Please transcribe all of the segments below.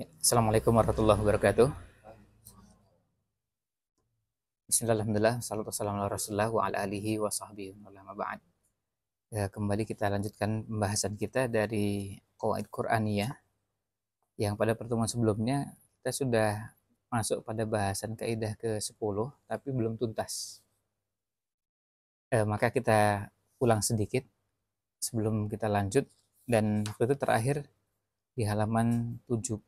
Ya, Assalamualaikum warahmatullahi wabarakatuh. Bismillahirrahmanirrahim. Salatu warahmatullahi wabarakatuh. rasulullah wa wa Ya, kembali kita lanjutkan pembahasan kita dari Qawaid Qur'aniyah. Yang pada pertemuan sebelumnya kita sudah masuk pada bahasan kaidah ke-10 tapi belum tuntas. Eh, maka kita ulang sedikit sebelum kita lanjut dan itu terakhir di halaman 71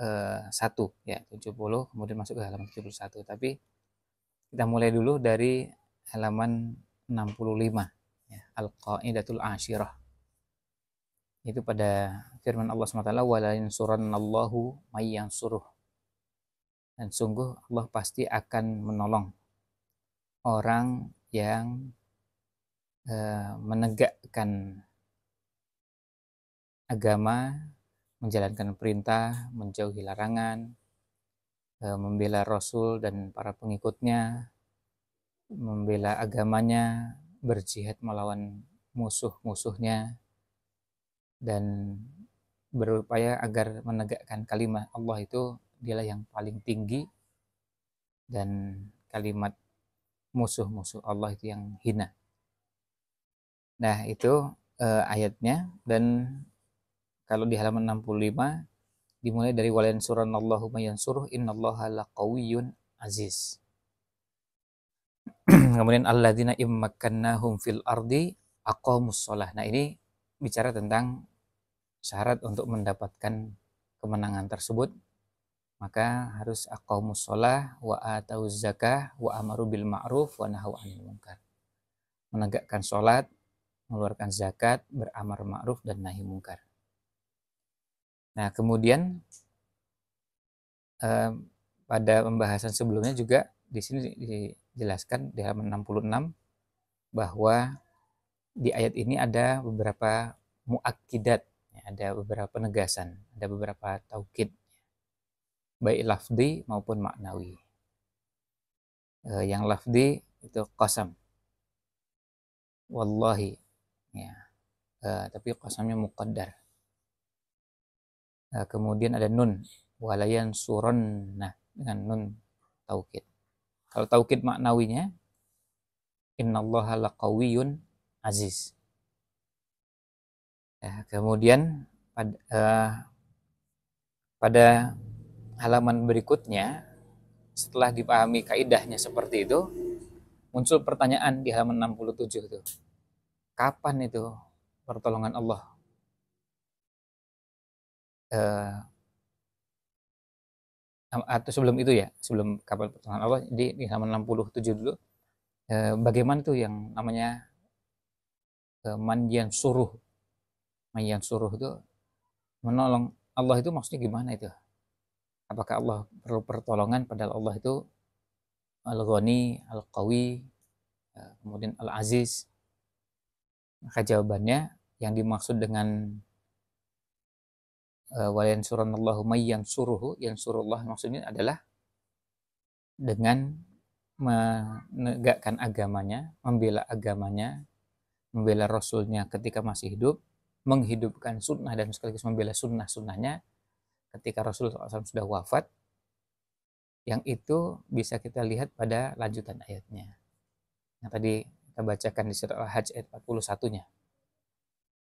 eh, satu ya 70 kemudian masuk ke halaman 71 tapi kita mulai dulu dari halaman 65 ya, al-qaidatul asyirah itu pada firman Allah SWT suran Allahu may suruh dan sungguh Allah pasti akan menolong orang yang eh, menegakkan agama, menjalankan perintah, menjauhi larangan, e, membela Rasul dan para pengikutnya, membela agamanya, berjihad melawan musuh-musuhnya, dan berupaya agar menegakkan kalimat Allah itu dialah yang paling tinggi dan kalimat musuh-musuh Allah itu yang hina. Nah, itu eh, ayatnya dan kalau di halaman 65 dimulai dari walian surah walayan suranallahu mayansuruh innallaha laqawiyun aziz kemudian alladzina immakannahum fil ardi aqamus sholah nah ini bicara tentang syarat untuk mendapatkan kemenangan tersebut maka harus aqamus sholah wa atau zakah wa amaru bil ma'ruf wa nahu anil munkar menegakkan sholat mengeluarkan zakat beramar ma'ruf dan nahi munkar Nah, kemudian eh, pada pembahasan sebelumnya juga di sini dijelaskan di halaman 66 bahwa di ayat ini ada beberapa muakidat, ya, ada beberapa penegasan, ada beberapa taukid baik lafdi maupun maknawi. Eh, yang lafdi itu qasam. Wallahi. Ya. Eh, tapi qasamnya muqaddar Nah, kemudian ada nun walayan suron nah dengan nun taukid. Kalau taukid maknawinya innallaha laqawiyyun aziz. Ya, kemudian pada, uh, eh, pada halaman berikutnya setelah dipahami kaidahnya seperti itu muncul pertanyaan di halaman 67 itu. Kapan itu pertolongan Allah Eh, atau sebelum itu ya, sebelum kapal pertolongan Allah di, di halaman 67 dulu eh, bagaimana tuh yang namanya eh, manjian suruh. manjian suruh itu menolong Allah itu maksudnya gimana itu? Apakah Allah perlu pertolongan padahal Allah itu Al-Ghani, Al-Qawi, kemudian Al-Aziz? Maka jawabannya yang dimaksud dengan Eh, wa yansurannallahu may yansuruhu yansurullah maksudnya adalah dengan menegakkan agamanya, membela agamanya, membela rasulnya ketika masih hidup, menghidupkan sunnah dan sekaligus membela sunnah-sunnahnya ketika Rasul SAW sudah wafat, yang itu bisa kita lihat pada lanjutan ayatnya. Yang tadi kita bacakan di surah Al-Hajj ayat 41-nya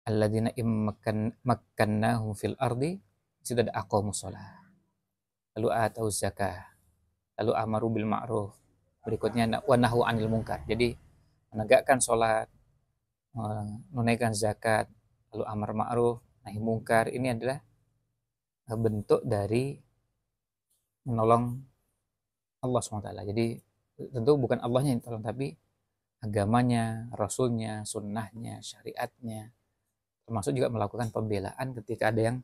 alladzina immakkan makkannahum fil ardi ada aqamu shalah lalu atau zakah lalu amaru bil ma'ruf berikutnya wanahu anil munkar jadi menegakkan salat menunaikan zakat lalu amar ma'ruf nahi mungkar ini adalah bentuk dari menolong Allah SWT jadi tentu bukan Allahnya yang tolong tapi agamanya, rasulnya, sunnahnya, syariatnya termasuk juga melakukan pembelaan ketika ada yang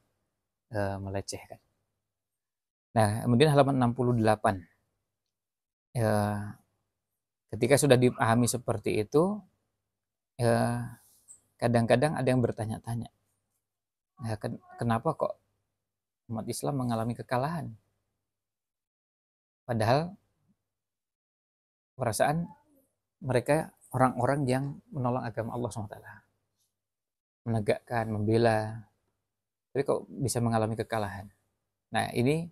e, melecehkan. Nah, kemudian halaman 68. E, eh, ketika sudah dipahami seperti itu, eh, kadang-kadang e, ada yang bertanya-tanya, nah, kenapa kok umat Islam mengalami kekalahan? Padahal perasaan mereka orang-orang yang menolong agama Allah SWT menegakkan, membela. Tapi kok bisa mengalami kekalahan. Nah, ini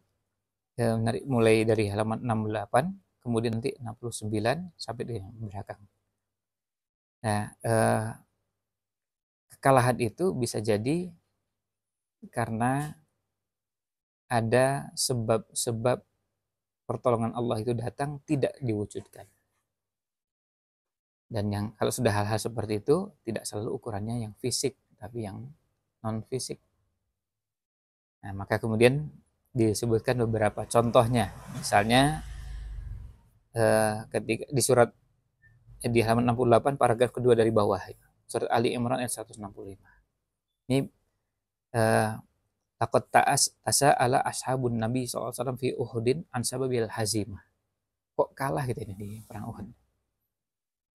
eh, menarik mulai dari halaman 68, kemudian nanti 69 sampai di belakang. Nah, eh, kekalahan itu bisa jadi karena ada sebab-sebab pertolongan Allah itu datang tidak diwujudkan. Dan yang kalau sudah hal-hal seperti itu tidak selalu ukurannya yang fisik, tapi yang non fisik. Nah, maka kemudian disebutkan beberapa contohnya. Misalnya eh, ketika di surat eh, di halaman 68 paragraf kedua dari bawah surat Ali Imran ayat 165. Ini takut eh, taas tasa ala ashabun Nabi saw fi Uhudin ansababil hazimah. Kok kalah gitu ini di perang Uhud?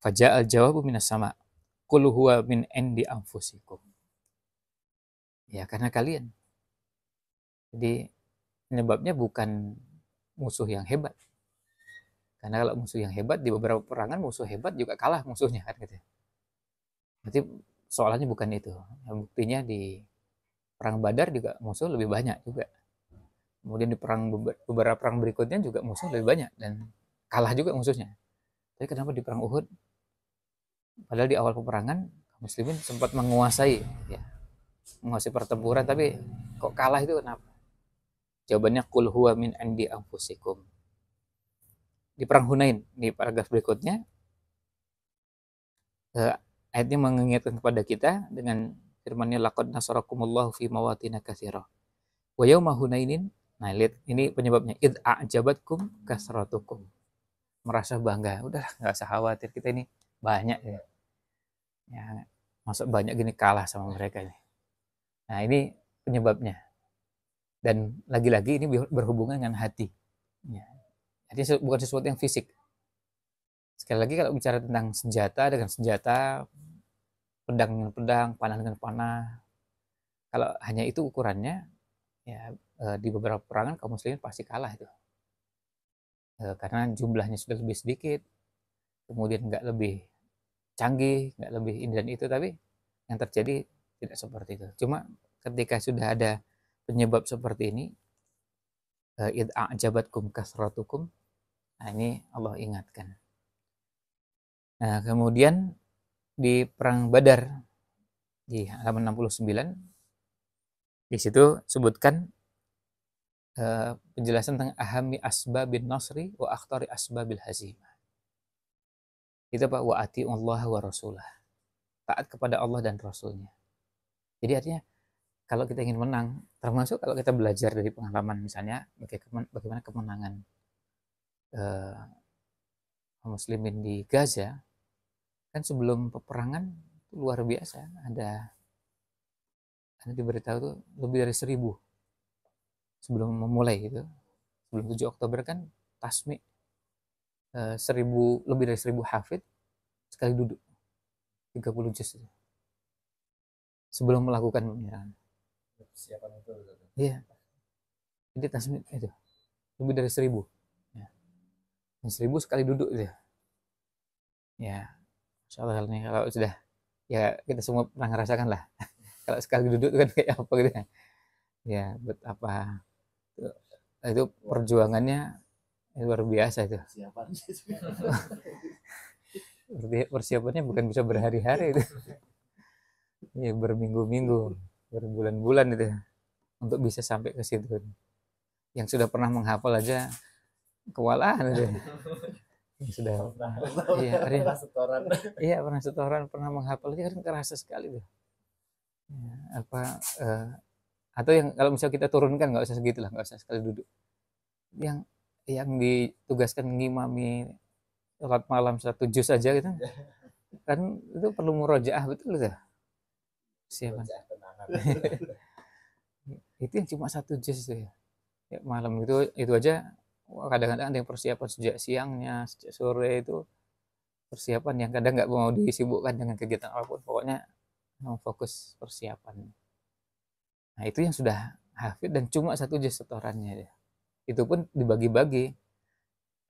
Faja'al jawabu minas sama. Kul huwa min endi anfusikum Ya karena kalian. Jadi penyebabnya bukan musuh yang hebat. Karena kalau musuh yang hebat di beberapa perangan musuh hebat juga kalah musuhnya kan gitu. Ya. Berarti soalnya bukan itu. ya, buktinya di perang Badar juga musuh lebih banyak juga. Kemudian di perang beberapa perang berikutnya juga musuh lebih banyak dan kalah juga musuhnya. Tapi kenapa di perang Uhud? Padahal di awal peperangan muslimin sempat menguasai ya, menguasai pertempuran tapi kok kalah itu kenapa? Jawabannya kul huwa min andi anfusikum. Di perang Hunain di paragraf berikutnya eh, ayatnya mengingatkan kepada kita dengan firman-Nya laqad nasarakumullahu fi mawatina katsira. Wa yauma Hunainin Nah, lihat ini penyebabnya id a'jabatkum kasratukum. Merasa bangga. Udah nggak usah khawatir kita ini banyak ya. ya. Masuk banyak gini kalah sama mereka ini Nah, ini penyebabnya. Dan lagi-lagi ini berhubungan dengan hati. Jadi ya. bukan sesuatu yang fisik. Sekali lagi kalau bicara tentang senjata dengan senjata, pedang dengan pedang, panah dengan panah, kalau hanya itu ukurannya, ya eh, di beberapa perangan kaum muslimin pasti kalah itu. Eh, karena jumlahnya sudah lebih sedikit, kemudian nggak lebih canggih, nggak lebih ini dan itu, tapi yang terjadi tidak seperti itu cuma ketika sudah ada penyebab seperti ini eh, id kum kasratukum nah ini Allah ingatkan nah kemudian di perang Badar di halaman 69 di situ sebutkan eh, penjelasan tentang ahami asbabil nasri wa akhtari asbabil hazimah itu pak wa Allah wa rasulah taat kepada Allah dan rasulnya jadi artinya kalau kita ingin menang, termasuk kalau kita belajar dari pengalaman misalnya bagaimana kemenangan eh, muslimin di Gaza, kan sebelum peperangan itu luar biasa ada ada diberitahu tuh lebih dari seribu sebelum memulai itu sebelum 7 Oktober kan tasmi eh, seribu lebih dari seribu hafid sekali duduk 30 juz itu sebelum melakukan pemeliharaan. Ya. Persiapan itu. Iya. Jadi transmit itu lebih dari seribu. Ya. Dan seribu sekali duduk dia. Ya, ya insya Allah ini kalau sudah ya kita semua pernah ngerasakan lah. kalau sekali duduk kan kayak apa gitu ya. Ya, buat apa itu, itu perjuangannya luar biasa itu. Persiapannya bukan bisa berhari-hari itu. ya berminggu-minggu berbulan-bulan itu ya, untuk bisa sampai ke situ yang sudah pernah menghafal aja kewalahan itu ya. yang sudah pernah, iya, pernah setoran iya pernah setoran pernah menghafal aja kan kerasa sekali tuh ya, apa uh, atau yang kalau misalnya kita turunkan nggak usah segitu lah nggak usah sekali duduk yang yang ditugaskan ngimami sholat malam satu juz aja gitu kan itu perlu murojaah betul tuh siapa itu yang cuma satu jus itu ya. ya malam itu itu aja kadang-kadang ada yang persiapan sejak siangnya sejak sore itu persiapan yang kadang nggak mau disibukkan dengan kegiatan apapun pokoknya mau fokus persiapan nah itu yang sudah hafid dan cuma satu jas setorannya ya. itu pun dibagi-bagi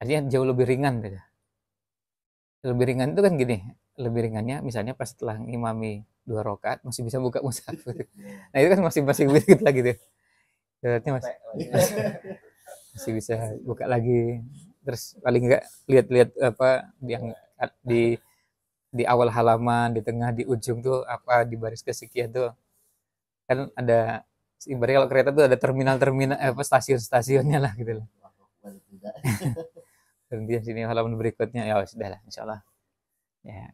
artinya jauh lebih ringan ya. lebih ringan itu kan gini lebih ringannya misalnya pas setelah imami dua rokat masih bisa buka mushaf nah itu kan masih masih gitu lagi tuh berarti masih oh, iya. masih bisa buka lagi terus paling enggak lihat-lihat apa yang di di awal halaman di tengah di ujung tuh apa di baris kesekian tuh kan ada ibaratnya kalau kereta tuh ada terminal-terminal eh, apa stasiun-stasiunnya lah gitu loh berhenti sini halaman berikutnya ya sudah lah insyaallah ya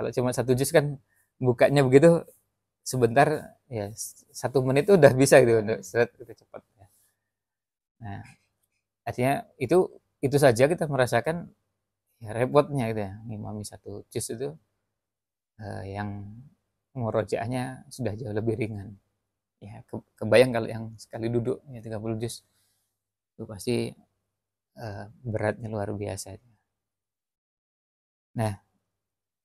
kalau cuma satu jus kan bukanya begitu sebentar ya satu menit udah bisa gitu untuk seret itu cepat ya. nah artinya itu itu saja kita merasakan ya repotnya gitu ya ngimami satu jus itu eh, yang murojaahnya sudah jauh lebih ringan ya kebayang kalau yang sekali duduk ya 30 jus itu pasti eh, beratnya luar biasa nah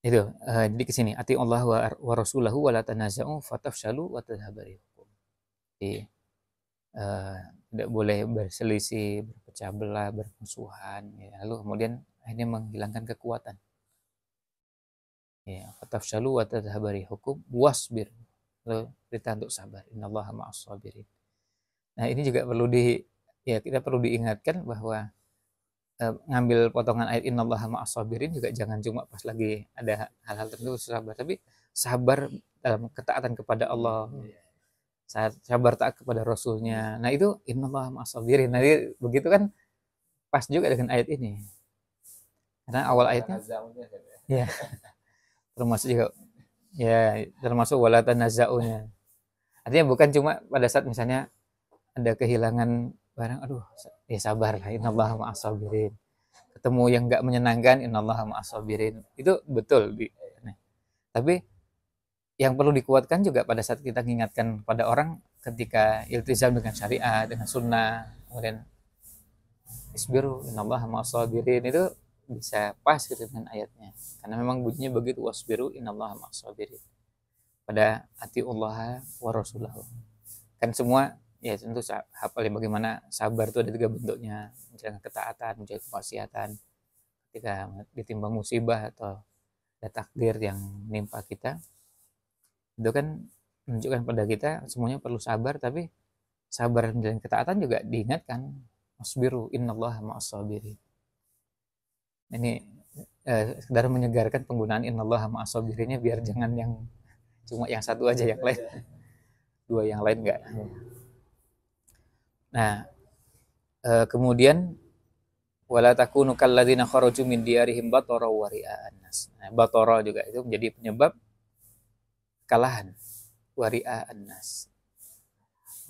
itu uh, jadi ke sini ati Allah wa, wa rasulahu wa la tanaza'u fatafshalu wa tadhhabari hukum. Jadi uh, tidak boleh berselisih, berpecah belah, bermusuhan ya. Lalu kemudian akhirnya menghilangkan kekuatan. Ya, fatafshalu wa tadhhabari hukum wasbir. Lalu cerita untuk sabar. Innallaha ma'as sabirin. Nah, ini juga perlu di ya kita perlu diingatkan bahwa ngambil potongan ayat innallaha ma'as sabirin juga jangan cuma pas lagi ada hal-hal tertentu sabar tapi sabar dalam ketaatan kepada Allah iya, iya. saat sabar taat kepada Rasulnya nah itu innallaha ma'as sabirin nah begitu kan pas juga dengan ayat ini karena awal ayatnya kan ya iya. termasuk juga ya termasuk walatan nazaunya artinya bukan cuma pada saat misalnya ada kehilangan barang aduh ya sabar lah innallaha ma'asabirin ketemu yang nggak menyenangkan inallah ma'asabirin itu betul di, nah. tapi yang perlu dikuatkan juga pada saat kita mengingatkan pada orang ketika iltizam dengan syariah dengan sunnah kemudian isbiru inallah ma'asabirin itu bisa pas gitu dengan ayatnya karena memang bunyinya begitu wasbiru inallah ma'asabirin pada hati Allah wa rasulahu kan semua ya tentu hafal ya bagaimana sabar itu ada tiga bentuknya menjaga ketaatan menjaga kemaksiatan ketika ditimpa musibah atau ada takdir yang menimpa kita itu kan menunjukkan pada kita semuanya perlu sabar tapi sabar dan ketaatan juga diingatkan inna innallaha ma'asabiri ini eh, sekedar menyegarkan penggunaan innallaha ma'asabirinya biar jangan yang cuma yang satu aja yang lain iya. dua yang lain enggak iya. Nah, e, kemudian wala takunu kalladzina kharaju min diarihim batara wa ria'an nas. Nah, batara juga itu menjadi penyebab kalahan wa ria'an nas.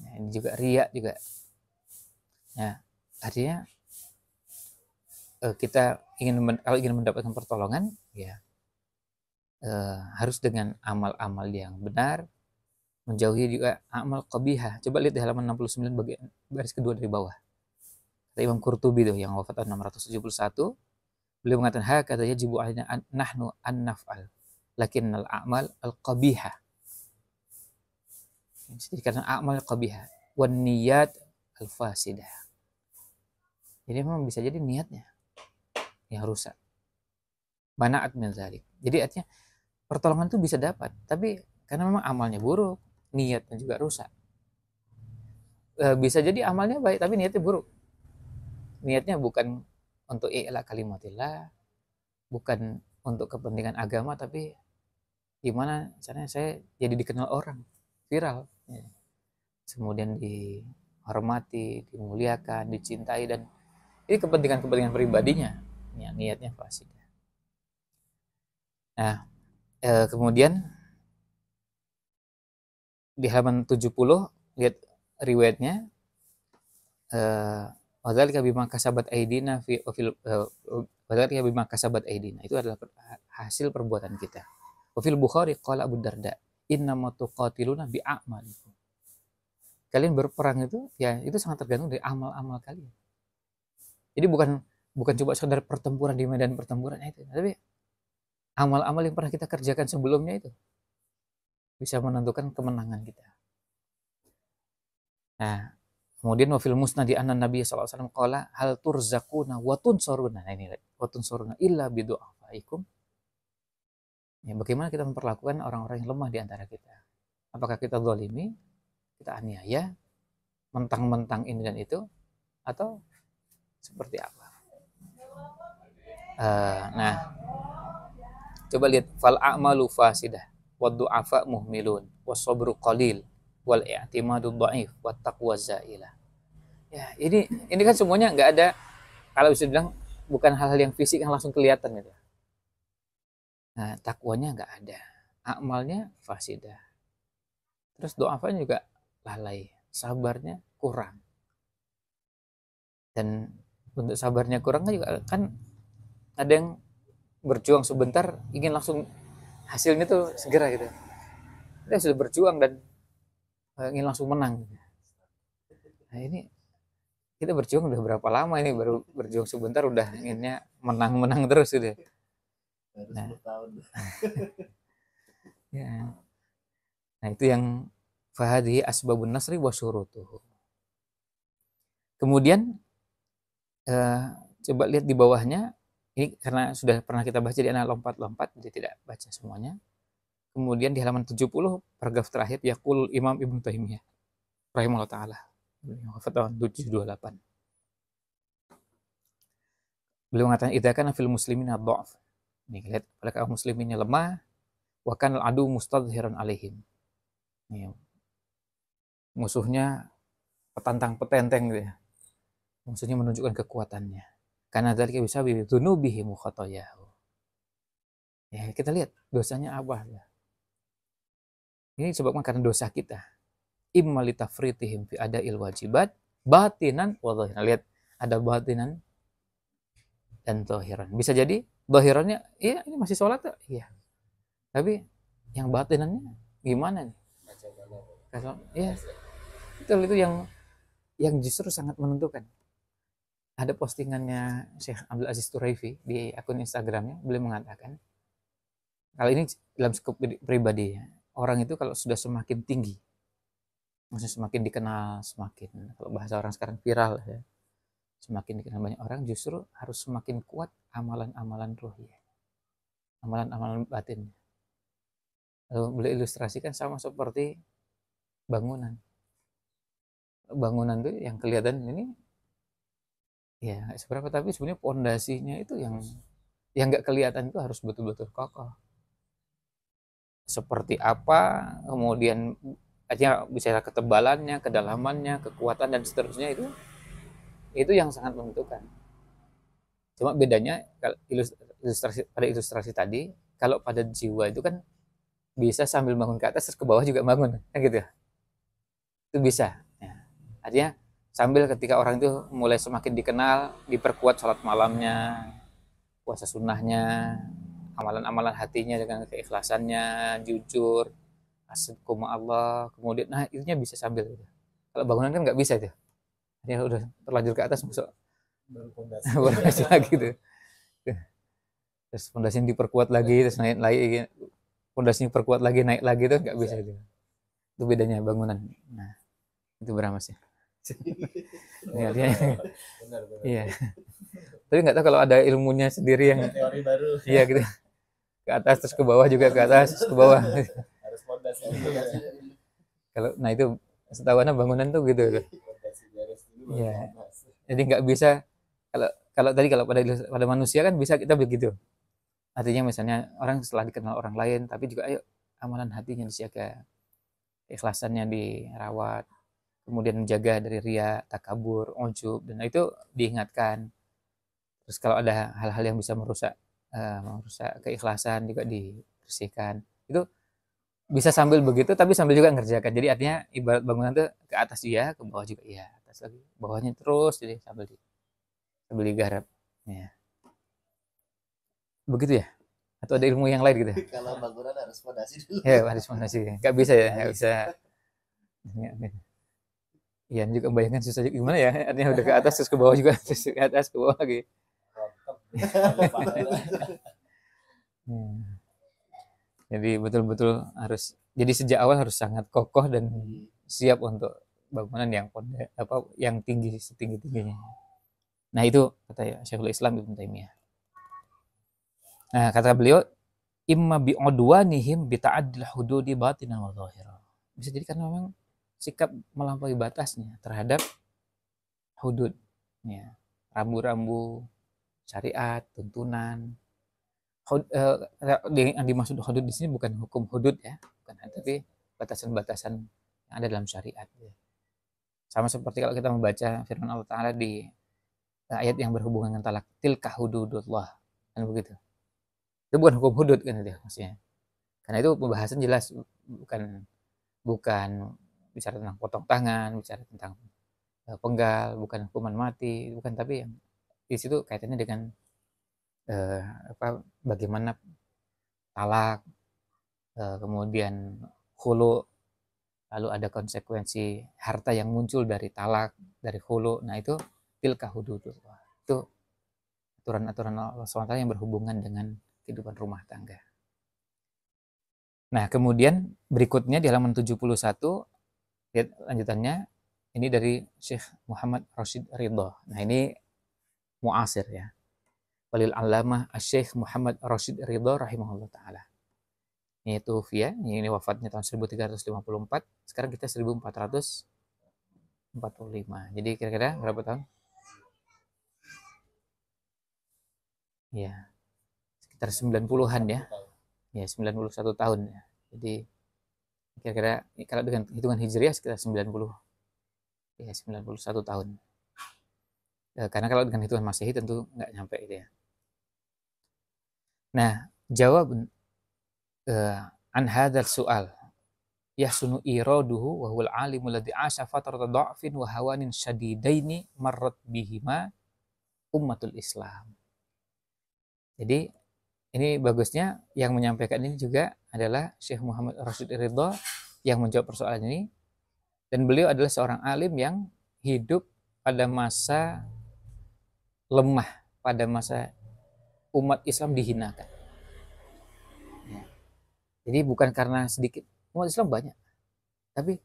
Nah, ini juga ria juga. Nah, artinya e, kita ingin men, kalau ingin mendapatkan pertolongan ya eh, harus dengan amal-amal yang benar menjauhi juga amal qabiha. Coba lihat di halaman 69 bagian baris kedua dari bawah. Kata Imam Qurtubi tuh yang wafat tahun 671, beliau mengatakan ha katanya jibu alina an, nahnu an naf'al lakin al a'mal al qabiha. Jadi karena amal qabiha wan niyat al fasidah. Jadi memang bisa jadi niatnya yang rusak. mana admin zalik. Jadi artinya pertolongan itu bisa dapat, tapi karena memang amalnya buruk, niatnya juga rusak eh, bisa jadi amalnya baik tapi niatnya buruk niatnya bukan untuk ikhlas kalimatillah bukan untuk kepentingan agama tapi gimana caranya saya jadi dikenal orang viral ya. kemudian dihormati dimuliakan dicintai dan ini kepentingan-kepentingan pribadinya ya, niatnya pasti nah eh, kemudian di halaman 70 lihat riwayatnya eh, wadzalika bima kasabat aidina fi fil eh, wadzalika bima kasabat aidina itu adalah hasil perbuatan kita. wafil Bukhari qala Abu Darda inna tuqatiluna bi a'malikum. Kalian berperang itu ya itu sangat tergantung dari amal-amal kalian. Jadi bukan bukan coba sekedar pertempuran di medan pertempuran ya, itu, tapi amal-amal yang pernah kita kerjakan sebelumnya itu bisa menentukan kemenangan kita. Nah, kemudian wafil di anan Nabi saw kala hal turzakuna na watun Nah, ini watun soruna illa bi du'afaikum. Ya, bagaimana kita memperlakukan orang-orang yang lemah di antara kita? Apakah kita zalimi? Kita aniaya? Mentang-mentang ini dan itu? Atau seperti apa? Uh, nah, coba lihat fal a'malu fasidah wadu'afa muhmilun wasabru qalil wal i'timadu dhaif wattaqwa zailah ya ini ini kan semuanya nggak ada kalau bisa bilang bukan hal-hal yang fisik yang langsung kelihatan gitu ya. nah takwanya nggak ada amalnya fasidah terus doafanya juga lalai sabarnya kurang dan untuk sabarnya kurang kan juga kan ada yang berjuang sebentar ingin langsung hasilnya tuh segera gitu dia sudah berjuang dan eh, ingin langsung menang gitu. nah ini kita berjuang udah berapa lama ini baru berjuang sebentar udah inginnya menang menang terus gitu ya. nah. ya nah itu yang fahadi asbabun nasri wa kemudian eh, coba lihat di bawahnya ini karena sudah pernah kita baca di anak lompat-lompat, jadi tidak baca semuanya. Kemudian di halaman 70 paragraf terakhir yaqul Imam Ibnu Taimiyah rahimahullah taala wafat tahun 728. Beliau mengatakan itu kan fil muslimina dha'f. Ini lihat pada kaum musliminnya lemah wa adu mustadhiran alaihim. Ini, musuhnya petantang petenteng gitu ya. Musuhnya menunjukkan kekuatannya. Karena dzalika bisa dzunubihim khotoyahu. Ya, kita lihat dosanya apa ya. Ini sebabnya karena dosa kita. Imma litafritihim fi ada wajibat batinan wa Lihat ada batinan dan zahiran. Bisa jadi zahirannya iya ini masih sholat tuh Iya. Tapi yang batinannya gimana nih? Kacau, ya Itu itu yang yang justru sangat menentukan ada postingannya Syekh Abdul Aziz Turaifi di akun Instagramnya beliau mengatakan kalau ini dalam skop pribadi ya, orang itu kalau sudah semakin tinggi maksudnya semakin dikenal semakin kalau bahasa orang sekarang viral ya semakin dikenal banyak orang justru harus semakin kuat amalan-amalan rohnya. amalan-amalan batinnya lalu boleh ilustrasikan sama seperti bangunan bangunan itu yang kelihatan ini ya nggak seberapa tapi sebenarnya pondasinya itu yang yang nggak kelihatan itu harus betul-betul kokoh seperti apa kemudian artinya bisa ketebalannya kedalamannya kekuatan dan seterusnya itu itu yang sangat menentukan cuma bedanya kalau ilustrasi pada ilustrasi tadi kalau pada jiwa itu kan bisa sambil bangun ke atas terus ke bawah juga bangun kan gitu ya itu bisa ya. artinya sambil ketika orang itu mulai semakin dikenal diperkuat sholat malamnya puasa sunnahnya amalan-amalan hatinya dengan keikhlasannya jujur asyikum Allah kemudian nah itunya bisa sambil itu kalau bangunan kan nggak bisa itu ya udah terlanjur ke atas masuk berfondasi lagi tuh terus fondasinya diperkuat lagi terus naik lagi fondasinya perkuat lagi naik lagi itu nggak bisa iya. itu itu bedanya bangunan nah itu berapa sih Iya. benar, benar. Iya. Tapi nggak tahu kalau ada ilmunya sendiri yang teori baru. Iya gitu. Ke atas terus ke bawah juga ke atas terus ke bawah. Harus iya, Kalau nah itu setahuannya bangunan tuh gitu. gitu. Iya. Jadi nggak bisa kalau kalau tadi kalau pada pada manusia kan bisa kita begitu. Artinya misalnya orang setelah dikenal orang lain tapi juga ayo amalan hatinya dijaga, ikhlasannya dirawat, kemudian menjaga dari ria, takabur, ujub dan itu diingatkan. Terus kalau ada hal-hal yang bisa merusak uh, merusak keikhlasan juga dibersihkan. Itu bisa sambil begitu tapi sambil juga ngerjakan. Jadi artinya ibarat bangunan itu ke atas iya, ke bawah juga iya, atas lagi, bawahnya terus jadi sambil di sambil digarap. Ya. Begitu ya? Atau ada ilmu yang lain gitu? Kalau bangunan harus fondasi dulu. Ya, harus fondasi. Gak bisa ya, gak bisa. Iya, juga bayangkan susah juga gimana ya artinya udah ke atas terus ke bawah juga terus ke atas ke bawah lagi hmm. jadi betul-betul harus jadi sejak awal harus sangat kokoh dan siap untuk bangunan yang apa yang tinggi setinggi tingginya nah itu kata ya Syekhul Islam Ibn Taimiyah nah kata beliau imma bi'udwanihim bita'addil hududi batinan wa zahira bisa jadi karena memang sikap melampaui batasnya terhadap hudud ya rambu-rambu syariat tuntunan Hud, eh, eh yang dimaksud hudud di sini bukan hukum hudud ya bukan tapi batasan-batasan yang ada dalam syariat iya. sama seperti kalau kita membaca firman Allah Taala di eh, ayat yang berhubungan dengan talak tilka hududullah kan begitu itu bukan hukum hudud kan itu maksudnya karena itu pembahasan jelas bukan bukan bicara tentang potong tangan, bicara tentang uh, penggal, bukan hukuman mati, bukan tapi yang di situ kaitannya dengan uh, apa bagaimana talak, uh, kemudian hulu, lalu ada konsekuensi harta yang muncul dari talak, dari hulu. Nah itu tilka hudud Itu aturan-aturan Allah SWT yang berhubungan dengan kehidupan rumah tangga. Nah, kemudian berikutnya di halaman 71 lihat lanjutannya ini dari Syekh Muhammad Rashid Ridho. nah ini muasir ya walil alamah Syekh Muhammad Rashid Ridho rahimahullah taala ini via, ini wafatnya tahun 1354 sekarang kita 1445 jadi kira-kira berapa tahun iya, ya sekitar 90-an ya ya 91 tahun ya jadi kira-kira kalau dengan hitungan hijriah sekitar 90 ya 91 tahun ya, karena kalau dengan hitungan masehi tentu nggak nyampe itu ya nah jawab uh, an soal ya sunu iraduhu wa huwal alimul ladzi asha fatrat dha'fin wa hawanin syadidaini marrat bihima ummatul Islam. Jadi ini bagusnya yang menyampaikan ini juga adalah Syekh Muhammad Rashid Ridho yang menjawab persoalan ini dan beliau adalah seorang alim yang hidup pada masa lemah, pada masa umat Islam dihinakan. Ya. Jadi bukan karena sedikit, umat Islam banyak. Tapi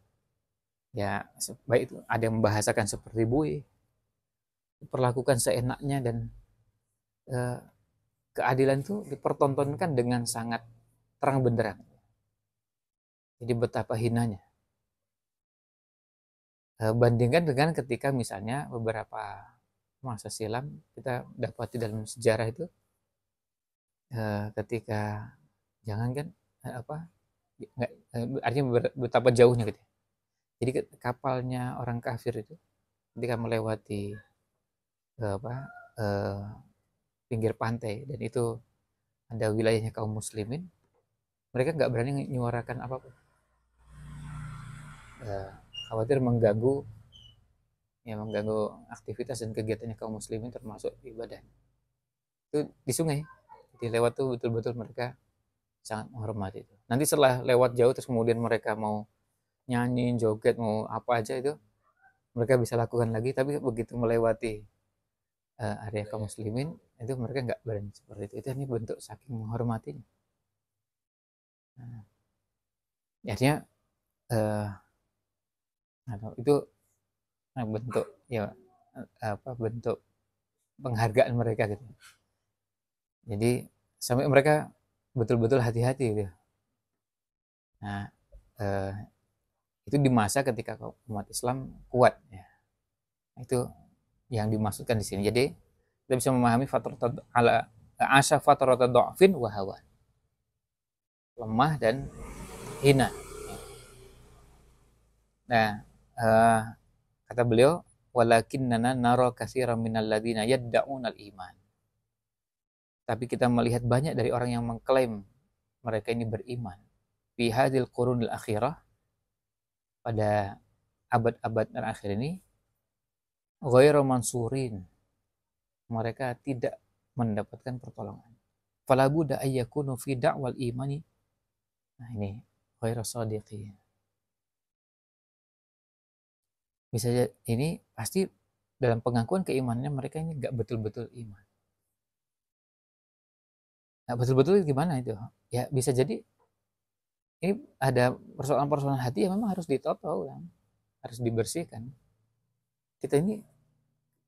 ya baik itu ada yang membahasakan seperti bui, perlakukan seenaknya dan eh, keadilan itu dipertontonkan dengan sangat terang benderang. Jadi betapa hinanya. E, bandingkan dengan ketika misalnya beberapa masa silam kita dapati dalam sejarah itu e, ketika jangan kan e, apa enggak, artinya betapa jauhnya gitu. Ya. Jadi kapalnya orang kafir itu ketika melewati apa pinggir pantai dan itu ada wilayahnya kaum muslimin mereka nggak berani menyuarakan apapun ya, khawatir mengganggu ya mengganggu aktivitas dan kegiatannya kaum muslimin termasuk ibadah itu di sungai di lewat tuh betul-betul mereka sangat menghormati itu nanti setelah lewat jauh terus kemudian mereka mau nyanyi joget mau apa aja itu mereka bisa lakukan lagi tapi begitu melewati eh, area kaum muslimin itu mereka nggak berani seperti itu itu hanya bentuk saking menghormatinya Hmm. ya Artinya eh, itu eh, bentuk ya eh, apa bentuk penghargaan mereka gitu. Jadi sampai mereka betul-betul hati-hati gitu. Nah, eh, itu di masa ketika umat Islam kuat ya. Nah, itu yang dimaksudkan di sini. Jadi kita bisa memahami asal ala asha fatrata dha'fin wa hawan lemah dan hina. Nah, uh, kata beliau, nana naro kasih raminal ladina ya yadda'unal iman. Tapi kita melihat banyak dari orang yang mengklaim mereka ini beriman. Pihadil hadil qurunil akhirah pada abad-abad terakhir ini ghairu mansurin. Mereka tidak mendapatkan pertolongan. Falabu da'ayyakunu fi da'wal imani Nah ini khairu sadiqi. Bisa jadi, ini pasti dalam pengakuan keimanannya mereka ini nggak betul-betul iman. Nah betul-betul gimana itu? Ya bisa jadi ini ada persoalan-persoalan hati yang memang harus ditoto ulang, harus dibersihkan. Kita ini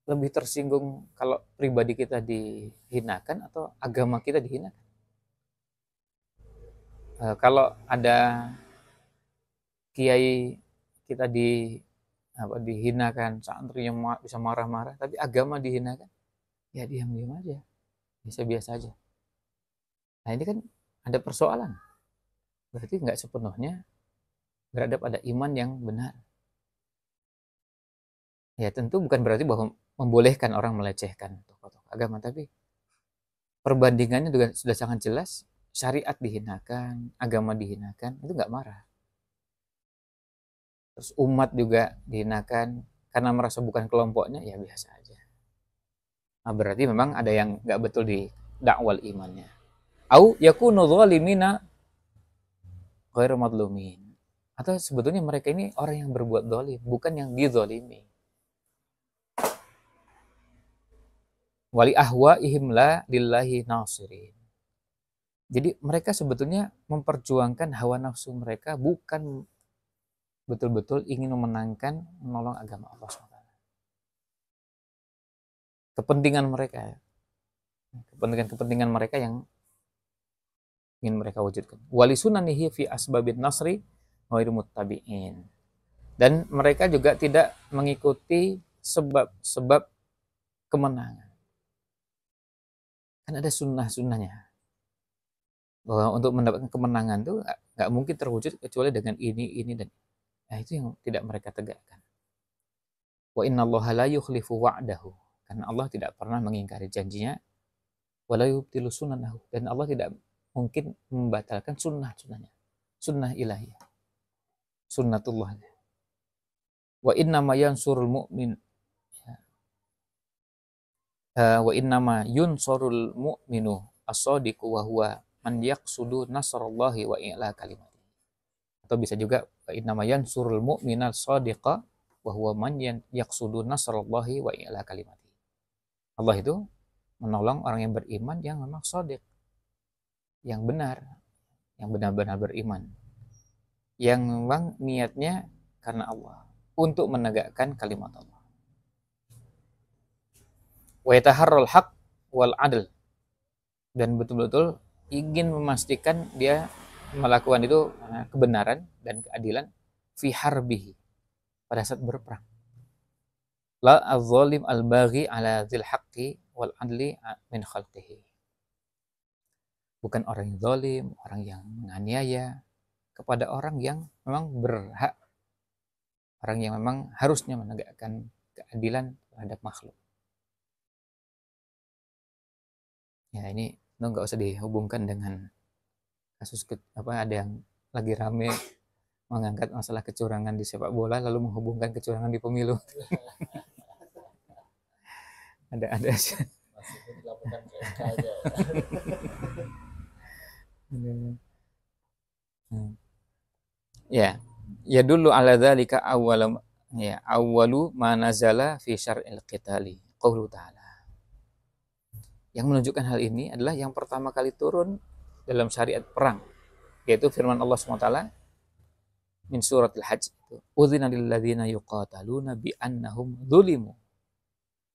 lebih tersinggung kalau pribadi kita dihinakan atau agama kita dihinakan. Eh, kalau ada kiai kita di apa dihinakan santri yang bisa marah-marah tapi agama dihinakan ya diam-diam aja bisa biasa aja nah ini kan ada persoalan berarti nggak sepenuhnya berada pada iman yang benar ya tentu bukan berarti bahwa membolehkan orang melecehkan tokoh-tokoh agama tapi perbandingannya juga sudah sangat jelas syariat dihinakan, agama dihinakan, itu nggak marah. Terus umat juga dihinakan karena merasa bukan kelompoknya, ya biasa aja. Nah, berarti memang ada yang nggak betul di dakwal imannya. Au yakunu zalimina ghairu madlumin. Atau sebetulnya mereka ini orang yang berbuat dolim, bukan yang dizolimi. Wali ahwa ihimla lillahi nasirin jadi mereka sebetulnya memperjuangkan hawa nafsu mereka bukan betul-betul ingin memenangkan menolong agama Allah SWT. Kepentingan mereka, kepentingan-kepentingan ya. mereka yang ingin mereka wujudkan. Wali sunanihi fi asbabin nasri muttabi'in. Dan mereka juga tidak mengikuti sebab-sebab kemenangan. Kan ada sunnah-sunnahnya bahwa untuk mendapatkan kemenangan itu nggak mungkin terwujud kecuali dengan ini ini dan nah itu yang tidak mereka tegakkan wa inna Allah la yukhlifu wa'dahu karena Allah tidak pernah mengingkari janjinya wala yubtilu sunanahu dan Allah tidak mungkin membatalkan sunnah sunnahnya sunnah ilahiyah sunnatullahnya wa inna ma yansurul mu'min ya. eh, wa inna ma yunsurul mu'minu as-sadiqu wa huwa man yaqsudu nasrallahi wa i'la kalimat Atau bisa juga innama yansurul mu'mina sadiqa wa huwa man yaqsudu nasrallahi wa i'la kalimat Allah itu menolong orang yang beriman yang memang sadiq. Yang benar, yang benar-benar beriman. Yang memang niatnya karena Allah untuk menegakkan kalimat Allah. Wa yataharrul haq wal adl dan betul-betul ingin memastikan dia melakukan itu eh, kebenaran dan keadilan fi harbihi pada saat berperang. La azzalim al-baghi ala zil haqqi wal adli min khalqihi. Bukan orang yang zalim, orang yang menganiaya kepada orang yang memang berhak orang yang memang harusnya menegakkan keadilan terhadap makhluk. Ya ini lo nggak usah dihubungkan dengan kasus ke, apa ada yang lagi rame mengangkat masalah kecurangan di sepak bola lalu menghubungkan kecurangan di pemilu ada ada aja iya. ya ya dulu ala dzalika awwalam ya awwalu ma nazala fi syar'il qitali qaulu ta'ala yang menunjukkan hal ini adalah yang pertama kali turun dalam syariat perang, yaitu firman Allah SWT min surat Al-Hajj uzina lilladzina yuqataluna bi annahum zulimu.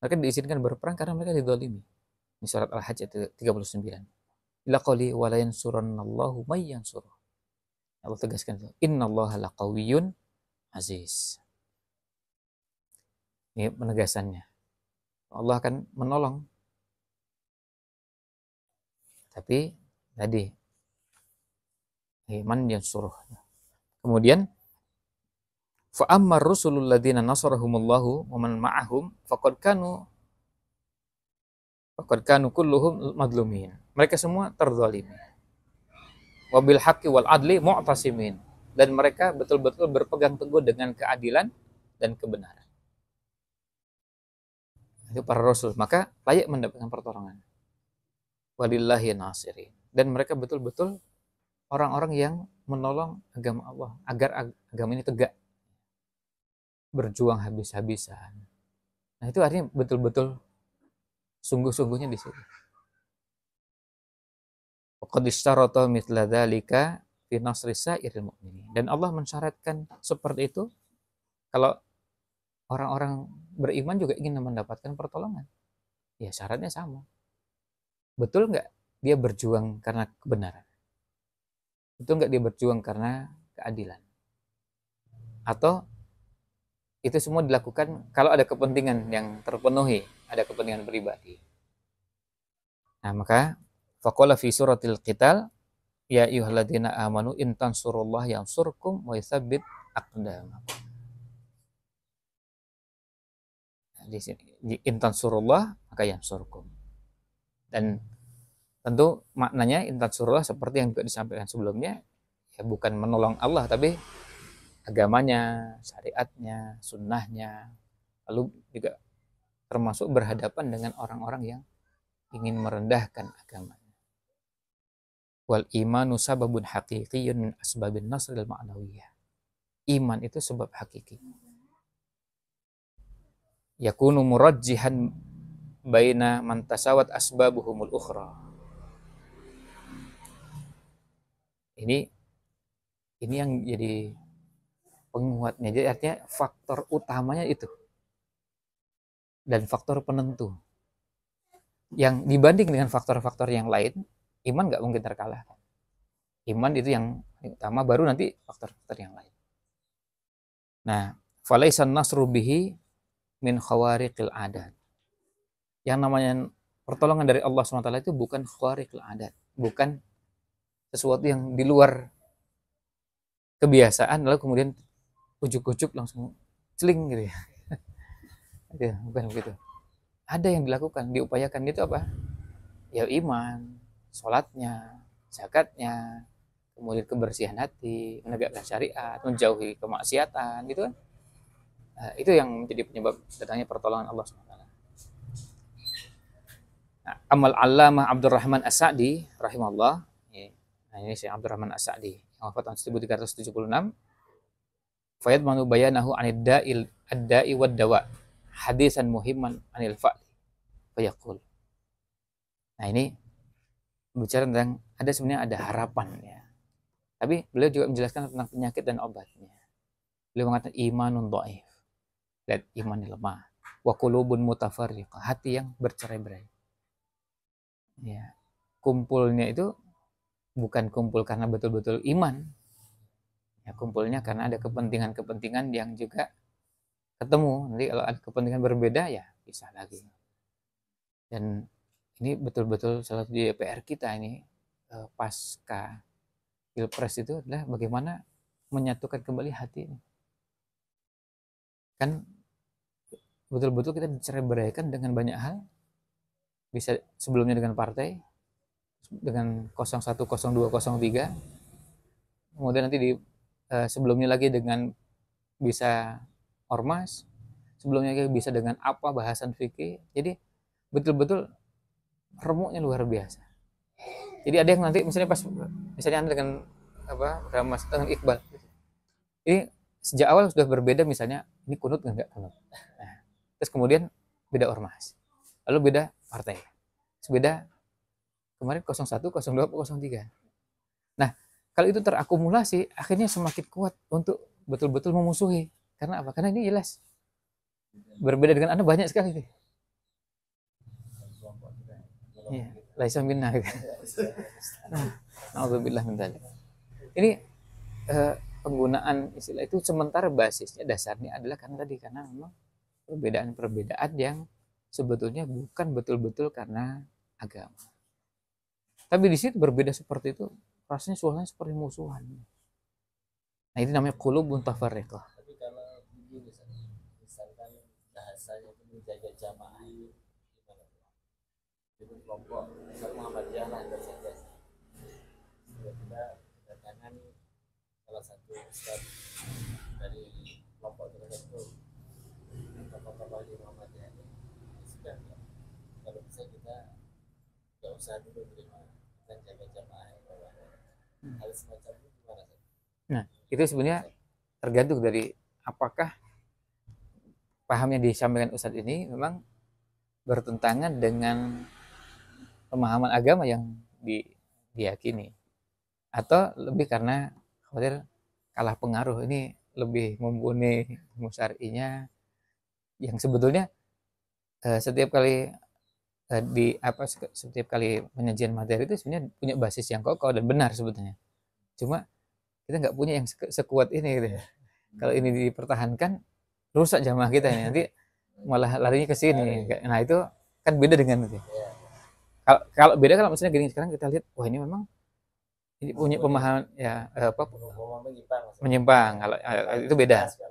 Mereka diizinkan berperang karena mereka didolimi. Ini surat Al-Hajj 39. Ila qali wa la yansurannallahu may Allah tegaskan itu. Innallaha laqawiyyun aziz. Ini penegasannya. Allah akan menolong tapi tadi iman yang suruh kemudian fa ammar rusulul ladzina nasarahumullahu wa man ma'ahum faqad kanu faqad kanu kulluhum madlumin mereka semua terzalimi wabil haqqi wal adli mu'tasimin dan mereka betul-betul berpegang teguh dengan keadilan dan kebenaran itu para rasul maka layak mendapatkan pertolongan walillahi nasirin. Dan mereka betul-betul orang-orang yang menolong agama Allah agar agama ini tegak. Berjuang habis-habisan. Nah, itu artinya betul-betul sungguh-sungguhnya di sini. Dan Allah mensyaratkan seperti itu kalau orang-orang beriman juga ingin mendapatkan pertolongan. Ya syaratnya sama betul nggak dia berjuang karena kebenaran? Betul nggak dia berjuang karena keadilan? Atau itu semua dilakukan kalau ada kepentingan yang terpenuhi, ada kepentingan pribadi. Nah, maka faqala fi suratil qital ya ayyuhalladzina amanu in tansurullah yansurkum wa yutsabbit aqdamakum. Nah, di sini in tansurullah maka yansurkum. Dan tentu maknanya intan surah seperti yang juga disampaikan sebelumnya ya bukan menolong Allah tapi agamanya, syariatnya, sunnahnya, lalu juga termasuk berhadapan dengan orang-orang yang ingin merendahkan agamanya. Wal imanu sababun haqiqiyun min asbabin nasril ma'nawiyah. Iman itu sebab hakiki. Yakunu murajjihan baina man tasawat asbabuhumul ukhra. Ini ini yang jadi penguatnya. Jadi artinya faktor utamanya itu. Dan faktor penentu. Yang dibanding dengan faktor-faktor yang lain, iman nggak mungkin terkalahkan. Iman itu yang utama baru nanti faktor-faktor yang lain. Nah, falaisan nasru bihi min khawariqil adat yang namanya pertolongan dari Allah SWT itu bukan khariqul adat, bukan sesuatu yang di luar kebiasaan lalu kemudian ujuk-ujuk langsung celing gitu ya. ya bukan begitu. Ada yang dilakukan, diupayakan itu apa? Ya iman, sholatnya, zakatnya, kemudian kebersihan hati, menegakkan syariat, menjauhi kemaksiatan gitu kan. Nah, itu yang menjadi penyebab datangnya pertolongan Allah SWT. Amal Allamah Abdurrahman As-Sa'di rahimahullah. Iya. Nah, ini Syekh Abdurrahman As-Sa'di yang wafat tahun 1376. Fayad manu bayanahu anid da'il ad-da'i wad dawa. Hadisan muhimman anil fa'li. Fayaqul. Nah, ini bicara tentang ada sebenarnya ada harapan ya. Tapi beliau juga menjelaskan tentang penyakit dan obatnya. Beliau mengatakan imanun dhaif. Lihat iman lemah. Wa qulubun mutafarriqah, hati yang bercerai-berai ya kumpulnya itu bukan kumpul karena betul-betul iman ya kumpulnya karena ada kepentingan-kepentingan yang juga ketemu nanti kalau ada kepentingan berbeda ya bisa lagi dan ini betul-betul salah satu DPR kita ini eh, pasca pilpres itu adalah bagaimana menyatukan kembali hati ini kan betul-betul kita dicerai beraikan dengan banyak hal bisa sebelumnya dengan partai dengan 01 02 03 kemudian nanti di eh, sebelumnya lagi dengan bisa ormas sebelumnya lagi bisa dengan apa bahasan fikih jadi betul-betul remuknya luar biasa jadi ada yang nanti misalnya pas misalnya anda dengan apa Ramas dengan Iqbal ini sejak awal sudah berbeda misalnya ini kunut nggak kunut nah, terus kemudian beda ormas lalu beda partai. Sebeda kemarin 01, 02, 03. Nah, kalau itu terakumulasi, akhirnya semakin kuat untuk betul-betul memusuhi. Karena apa? Karena ini jelas. Berbeda dengan Anda banyak sekali. Ya. Laisa minna. Nah, Alhamdulillah minta. Ini eh, penggunaan istilah itu sementara basisnya dasarnya adalah karena tadi karena memang perbedaan-perbedaan yang sebetulnya bukan betul-betul karena agama. Tapi di situ berbeda seperti itu, rasanya suasana seperti musuhan. Nah ini namanya kulubun tafarriqah. Tapi kalau begini, misalkan bahasanya itu menjaga jamaah itu gimana? Itu kelompok, misal Muhammadiyah lah, dan saja. Tiba-tiba kedatangan salah satu ustaz dari kelompok tersebut tokoh-tokoh di Hmm. Nah itu sebenarnya tergantung dari apakah paham yang disampaikan Ustadz ini memang bertentangan dengan pemahaman agama yang di, diyakini atau lebih karena khawatir kalah pengaruh ini lebih mumpuni musyari'nya yang sebetulnya eh, setiap kali Eh, di apa setiap kali penyajian materi itu sebenarnya punya basis yang kokoh dan benar sebetulnya cuma kita nggak punya yang sekuat ini gitu ya. kalau ini dipertahankan rusak jamaah kita ya. nanti malah larinya ke sini nah itu kan beda dengan itu iya. kalau kalau beda kalau misalnya gini sekarang kita lihat wah ini memang ini punya pemahaman ya eh, apa menyimpang kalau eh, iya, itu beda iya,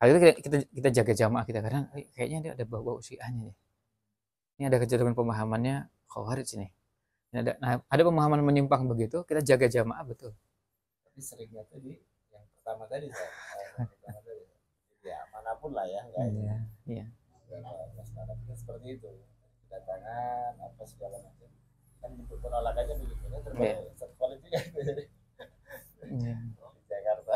kalau itu kita kita jaga jamaah kita karena, kayaknya dia ada bau-bau nih ini ada kejadian pemahamannya khawarij ini. ini ada, nah, ada pemahaman menyimpang begitu, kita jaga jamaah betul. Tapi seringnya tadi yang pertama tadi saya, yang pertama tadi, ya manapun lah ya, enggak ya. Iya. Ya. seperti itu, kedatangan apa segala macam. Kan bentuk penolakannya begitu, ya, terbaik yeah. quality kan. yeah. Kan? Iya. Di Jakarta.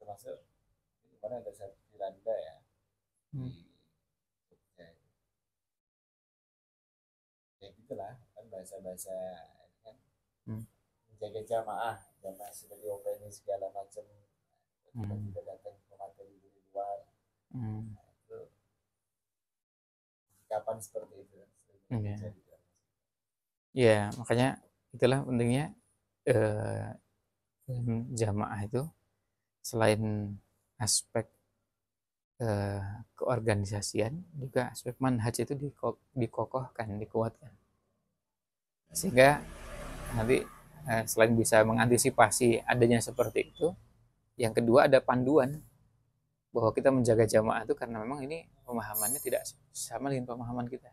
Termasuk kemarin ada satu ya, di ya. Hmm. bahasa-bahasa ya kan hmm. menjaga jamaah jamaah seperti diopeni segala macam hmm. kita juga datang ke materi dari luar hmm. nah, itu kapan seperti itu kan? Hmm, yeah. ya yeah, makanya itulah pentingnya eh, jamaah itu selain aspek eh, keorganisasian juga aspek manhaj itu dikokohkan dikuatkan sehingga nanti eh, selain bisa mengantisipasi adanya seperti itu yang kedua ada panduan bahwa kita menjaga jamaah itu karena memang ini pemahamannya tidak sama dengan pemahaman kita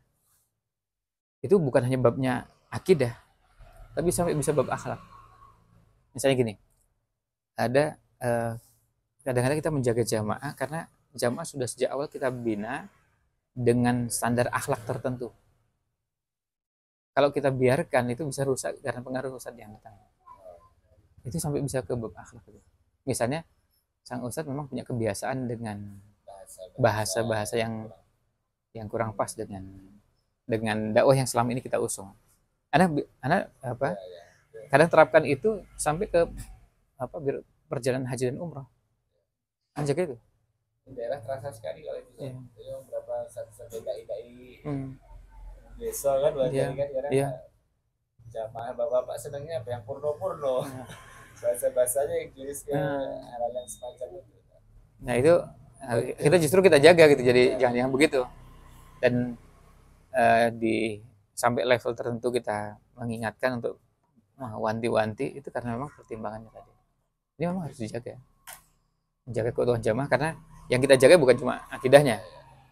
itu bukan hanya babnya akidah tapi sampai bisa bab akhlak misalnya gini ada eh, kadang-kadang kita menjaga jamaah karena jamaah sudah sejak awal kita bina dengan standar akhlak tertentu kalau kita biarkan itu bisa rusak karena pengaruh ustadz yang datang itu sampai bisa ke bab akhlak itu misalnya sang ustadz memang punya kebiasaan dengan bahasa-bahasa yang yang kurang pas dengan dengan dakwah yang selama ini kita usung anak anak apa ya, ya, ya. kadang terapkan itu sampai ke apa perjalanan haji dan umroh anjak itu daerah terasa sekali kalau itu ya. berapa satu dai dai hmm besok kan belajar iya, yeah. kan karena yeah. jamaah bapak-bapak senangnya apa yang porno-porno yeah. bahasa-bahasanya Inggris kan yeah. hal yang semacam itu nah itu eh, kita justru kita jaga gitu jadi jangan-jangan iya. begitu dan uh, di sampai level tertentu kita mengingatkan untuk wanti-wanti itu karena memang pertimbangannya tadi ini memang harus dijaga menjaga keutuhan jamaah karena yang kita jaga bukan cuma akidahnya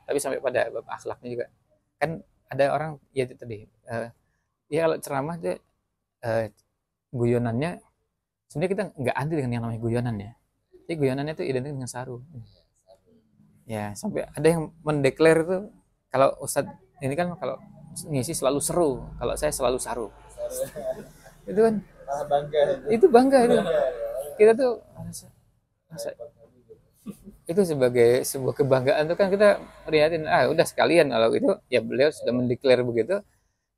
tapi sampai pada akhlaknya juga kan ada orang ya itu tadi uh, ya kalau ceramah tuh eh, guyonannya sebenarnya kita nggak anti dengan yang namanya guyonan ya jadi guyonannya itu identik dengan saru ya sampai ada yang mendeklar itu kalau ustadz ini kan kalau ngisi selalu seru kalau saya selalu saru itu kan bangga itu bangga itu ya. kita tuh masa, itu sebagai sebuah kebanggaan tuh kan kita prihatin ah udah sekalian kalau itu ya beliau sudah mendeklar begitu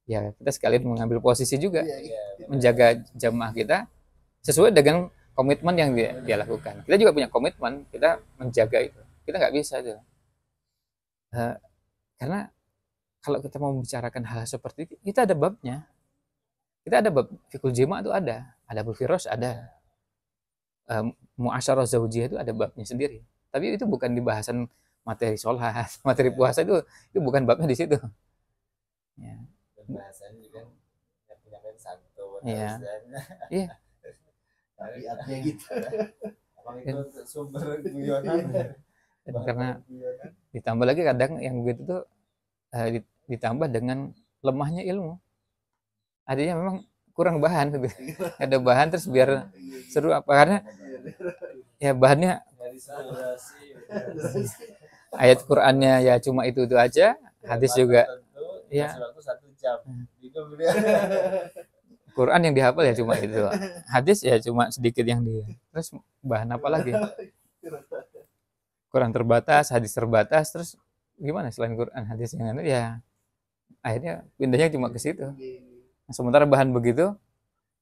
ya kita sekalian mengambil posisi juga iya, iya. menjaga jemaah kita sesuai dengan komitmen yang dia, dia lakukan kita juga punya komitmen kita menjaga itu kita nggak bisa itu uh, karena kalau kita mau membicarakan hal, hal seperti itu kita ada babnya kita ada bab fikul jemaah itu ada ada bulfiros ada um, muasyarah zaujiyah itu ada babnya sendiri tapi itu bukan di bahasan materi sholat, materi puasa itu itu bukan babnya di situ. Ya. bahasan juga penyampaian Iya. tapi iya. artinya gitu. Emang itu sumber guyonan. Iya. Karena ditambah lagi kadang yang begitu tuh eh, ditambah dengan lemahnya ilmu. Artinya memang kurang bahan gitu. Ada bahan terus biar iya, seru apa karena ya bahannya ayat Qurannya ya cuma itu itu aja hadis juga ya Quran yang dihafal ya cuma itu hadis ya cuma sedikit yang di terus bahan apa lagi Quran terbatas hadis terbatas terus gimana selain Quran hadis yang lain ya akhirnya pindahnya cuma ke situ sementara bahan begitu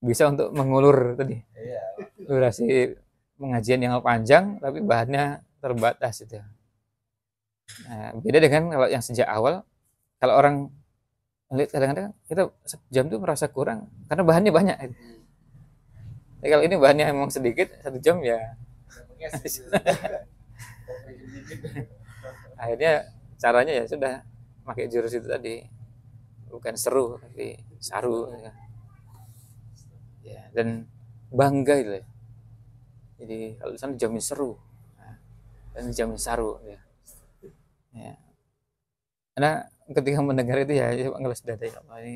bisa untuk mengulur tadi durasi pengajian yang panjang tapi bahannya terbatas itu. Nah, beda dengan kalau yang sejak awal kalau orang melihat kadang-kadang kita jam itu merasa kurang karena bahannya banyak. Hmm. Tapi kalau ini bahannya emang sedikit satu jam ya. Akhirnya caranya ya sudah pakai jurus itu tadi bukan seru tapi saru ya. dan bangga itu jadi kalau di sana dijamin seru nah, dan dijamin seru ya. ya. karena ketika mendengar itu ya ngeles dada ya Allah ya, ini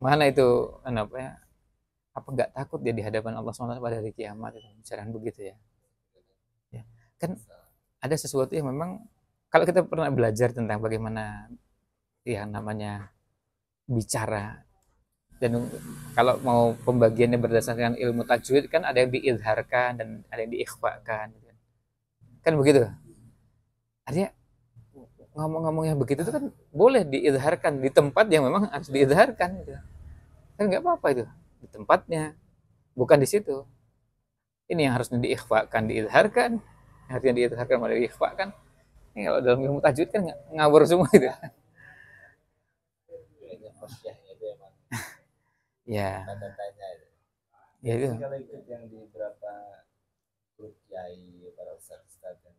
mana itu anu, apa ya apa nggak takut dia di hadapan Allah SWT pada hari kiamat itu bicaraan begitu ya ya kan ada sesuatu yang memang kalau kita pernah belajar tentang bagaimana ya namanya bicara dan kalau mau pembagiannya berdasarkan ilmu tajwid kan ada yang diilharkan dan ada yang diikhfakan gitu kan. kan begitu artinya ngomong-ngomongnya ngomong begitu itu kan boleh diilharkan di tempat yang memang harus diilharkan, gitu. kan nggak apa-apa itu di tempatnya bukan di situ ini yang harusnya diikhfakan diilharkan, artinya diilharkan malah diikhfakan ini kalau dalam ilmu tajwid kan ngawur semua gitu ya tanda tanya ya, ya itu. Iya, iya. kalau ikut yang di beberapa grup kiai para ustadz ustadz dan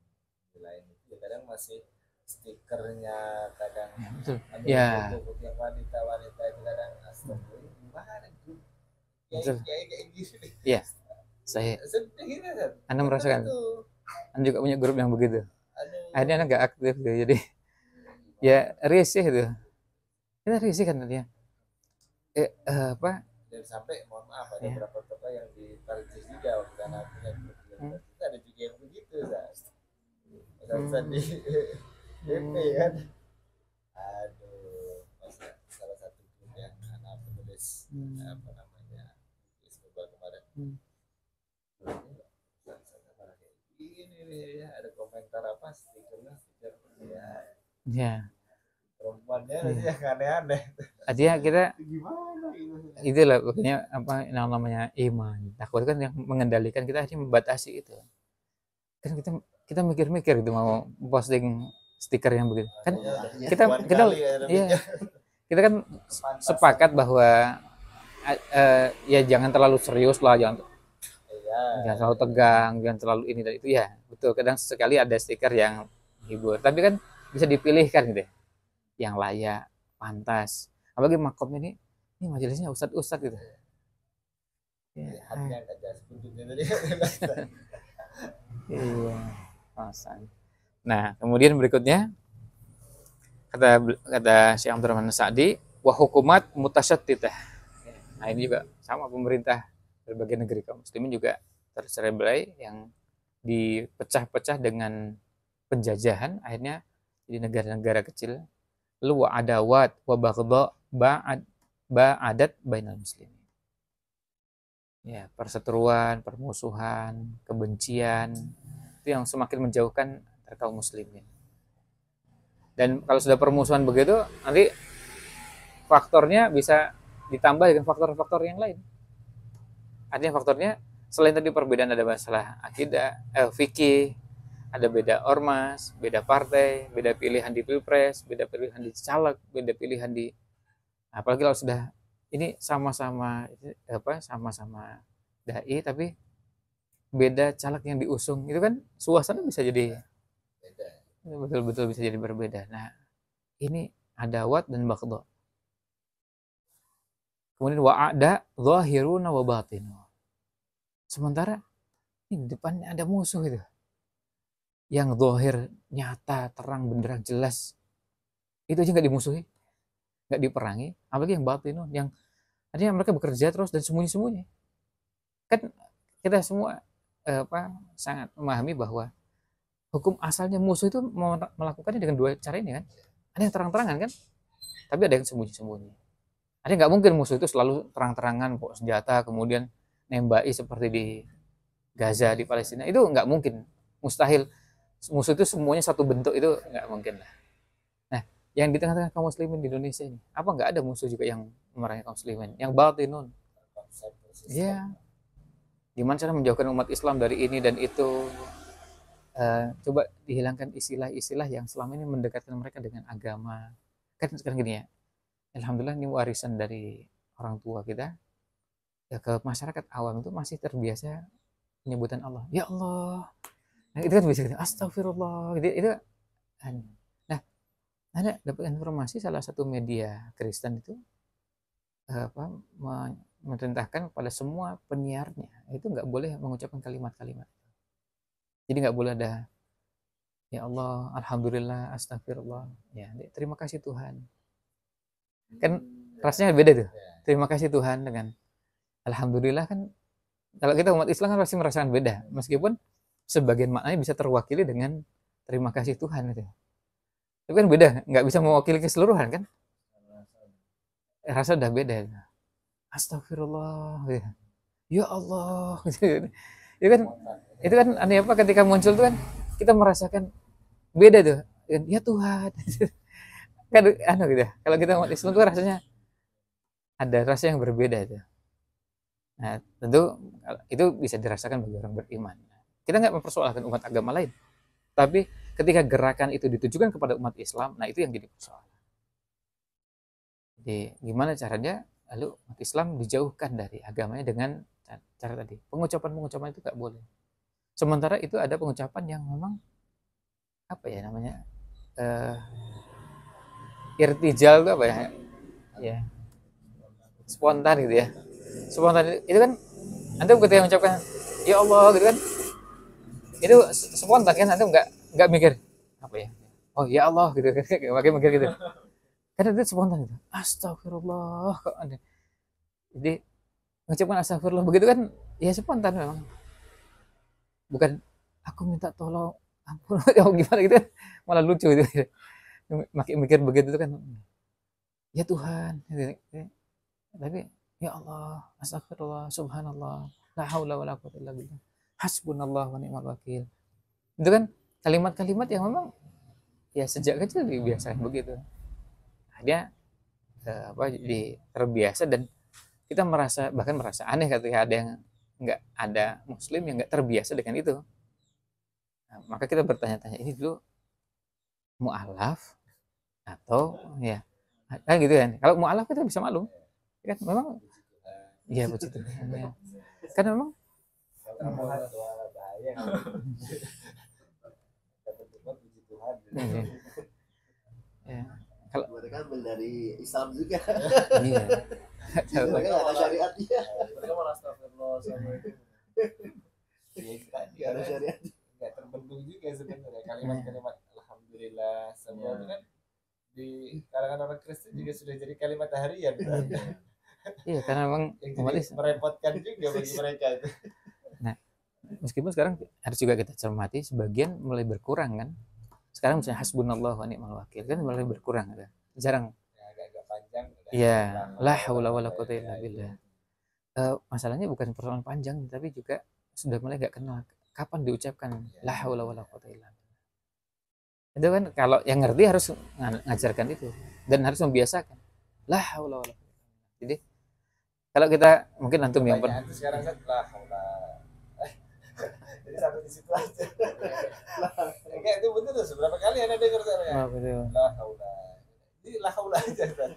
di lain itu ya kadang masih stikernya kadang ya, ya. yang wanita wanita itu kadang asli gimana grup kiai kiai kayak gitu ya saya gitu, anda merasakan itu. anda juga punya grup yang begitu Aduh. akhirnya anda nggak aktif gitu. jadi iya, ya risih itu kita risih kan tadinya eh, uh, apa dan sampai mohon maaf ada ya. beberapa tokoh yang ditarik juga waktu anak punya hmm. ada juga yang begitu Zaz Zaz hmm. di DP iya. kan aduh salah satu grup yang anak penulis hmm. Eh, apa namanya penulis global kemarin hmm. ini nih ya ada komentar apa stikernya stiker ya ya korbannya hmm. ya aneh-aneh kita itu lah pokoknya apa namanya iman takut kan yang mengendalikan kita hanya membatasi itu kan kita kita mikir-mikir gitu mau posting stiker yang begitu kan iya, ya, kita ya, kita ya, kita kan sepakat bahwa uh, ya jangan terlalu serius lah jangan iya. jangan terlalu tegang jangan terlalu ini dan itu ya betul kadang sekali ada stiker yang hibur tapi kan bisa dipilihkan gitu ya yang layak, pantas. Apalagi makomnya ini, ini majelisnya ustad-ustad gitu. Iya, ya. iya, alasan Nah, kemudian berikutnya kata kata Syekh Abdul Rahman Sa'di, wa hukumat mutasyattitah. Nah, ini juga sama pemerintah berbagai negeri kaum muslimin juga tercerai yang dipecah-pecah dengan penjajahan akhirnya jadi negara-negara kecil lu adawat wa baghdha ba'ad ba'adat bainal muslimin. Ya, perseteruan, permusuhan, kebencian itu yang semakin menjauhkan antara kaum muslimin. Dan kalau sudah permusuhan begitu, nanti faktornya bisa ditambah dengan faktor-faktor yang lain. Artinya faktornya selain tadi perbedaan ada masalah akidah, eh, fikih, ada beda ormas, beda partai, beda pilihan di pilpres, beda pilihan di caleg, beda pilihan di apalagi kalau sudah ini sama-sama apa sama-sama dai tapi beda caleg yang diusung itu kan suasana bisa jadi betul-betul bisa jadi berbeda. Nah ini ada wat dan bakdo. Kemudian wa'ada zahiruna wa batinu. Sementara ini depannya ada musuh itu yang dohir, nyata, terang, benderang, jelas. Itu aja nggak dimusuhi, nggak diperangi. Apalagi yang itu oh, yang artinya mereka bekerja terus dan sembunyi-sembunyi. Kan kita semua eh, apa sangat memahami bahwa hukum asalnya musuh itu melakukannya dengan dua cara ini kan. Ada yang terang-terangan kan, tapi ada yang sembunyi-sembunyi. Ada nggak mungkin musuh itu selalu terang-terangan kok senjata kemudian nembaki seperti di Gaza di Palestina itu nggak mungkin mustahil musuh itu semuanya satu bentuk itu nggak mungkin lah nah yang di tengah-tengah kaum muslimin di Indonesia ini apa nggak ada musuh juga yang memerangi kaum muslimin yang batinun ya gimana cara menjauhkan umat Islam dari ini dan itu uh, coba dihilangkan istilah-istilah yang selama ini mendekatkan mereka dengan agama kan sekarang gini ya alhamdulillah ini warisan dari orang tua kita ya ke masyarakat awam itu masih terbiasa penyebutan Allah ya Allah Nah, itu kan bisa kita astagfirullah. Gitu, itu kan. nah, Anda dapat informasi salah satu media Kristen itu eh, apa memerintahkan kepada semua penyiarnya itu nggak boleh mengucapkan kalimat-kalimat. Jadi nggak boleh ada ya Allah, alhamdulillah, astagfirullah. Ya, terima kasih Tuhan. Kan rasanya beda tuh. Ya, ya. Terima kasih Tuhan dengan alhamdulillah kan kalau kita umat Islam kan pasti merasakan beda meskipun sebagian maknanya bisa terwakili dengan terima kasih Tuhan itu. Tapi kan beda, nggak bisa mewakili keseluruhan kan? Rasa udah beda. Astagfirullah. Gitu. Ya, Allah. Gitu. itu kan itu kan aneh apa ketika muncul tuh kan kita merasakan beda tuh. Kan, ya Tuhan. Gitu. kan anu gitu. Kalau kita mau Islam tuh rasanya ada rasa yang berbeda itu. Nah, tentu itu bisa dirasakan bagi orang beriman. Kita nggak mempersoalkan umat agama lain. Tapi ketika gerakan itu ditujukan kepada umat Islam, nah itu yang jadi persoalan. Jadi gimana caranya lalu umat Islam dijauhkan dari agamanya dengan cara tadi. Pengucapan-pengucapan itu nggak boleh. Sementara itu ada pengucapan yang memang apa ya namanya uh, irtijal itu apa ya? Ya spontan gitu ya. Spontan itu kan anda ketika mengucapkan ya Allah gitu kan itu spontan kan nanti nggak nggak mikir apa ya oh ya Allah gitu kan. makin mikir gitu Kan itu spontan gitu astagfirullah kok ada jadi mengucapkan astagfirullah begitu kan ya spontan memang bukan aku minta tolong ampun oh, gimana gitu kan. malah lucu gitu makin mikir begitu kan ya Tuhan gitu. tapi ya Allah astagfirullah subhanallah la haula wala quwwata illa billah hasbunallah wa ni'mal wakil. Itu kan kalimat-kalimat yang memang ya sejak kecil dibiasakan begitu. Ada eh, apa di terbiasa dan kita merasa bahkan merasa aneh ketika ada yang nggak ada muslim yang nggak terbiasa dengan itu nah, maka kita bertanya-tanya ini dulu mualaf atau ya kan gitu kan kalau mualaf kita bisa maklum ya kan memang ya begitu ya. karena memang Terlampau lah bahaya. Dapat nikmat puji Tuhan. Kalau mereka dari Islam juga. Iya. Mereka ada syariatnya. Mereka malah sama itu. Iya, kan. ada syariat. Enggak juga sebenarnya iya. kalimat-kalimat alhamdulillah semua itu kan di kalangan orang Kristen juga hmm. sudah jadi kalimat harian. Iya, karena memang merepotkan juga bagi mereka itu. Nah, meskipun sekarang harus juga kita cermati sebagian mulai berkurang kan. Sekarang misalnya hasbunallah wa ni'mal wakil kan mulai berkurang kan. Jarang. ya la haula wala quwata illa billah. Eh, masalahnya bukan persoalan panjang tapi juga sudah mulai gak kenal kapan diucapkan iya. la haula wala illa billah. Itu kan kalau yang ngerti harus ngajarkan itu dan harus membiasakan. La haula wala Jadi kalau kita mungkin antum yang pernah sekarang kan la haula sampai di situ aja lah kayak itu bener tuh seberapa kali anda dengar saya nah, betul. lah haula jadi lah haula aja jadi oh,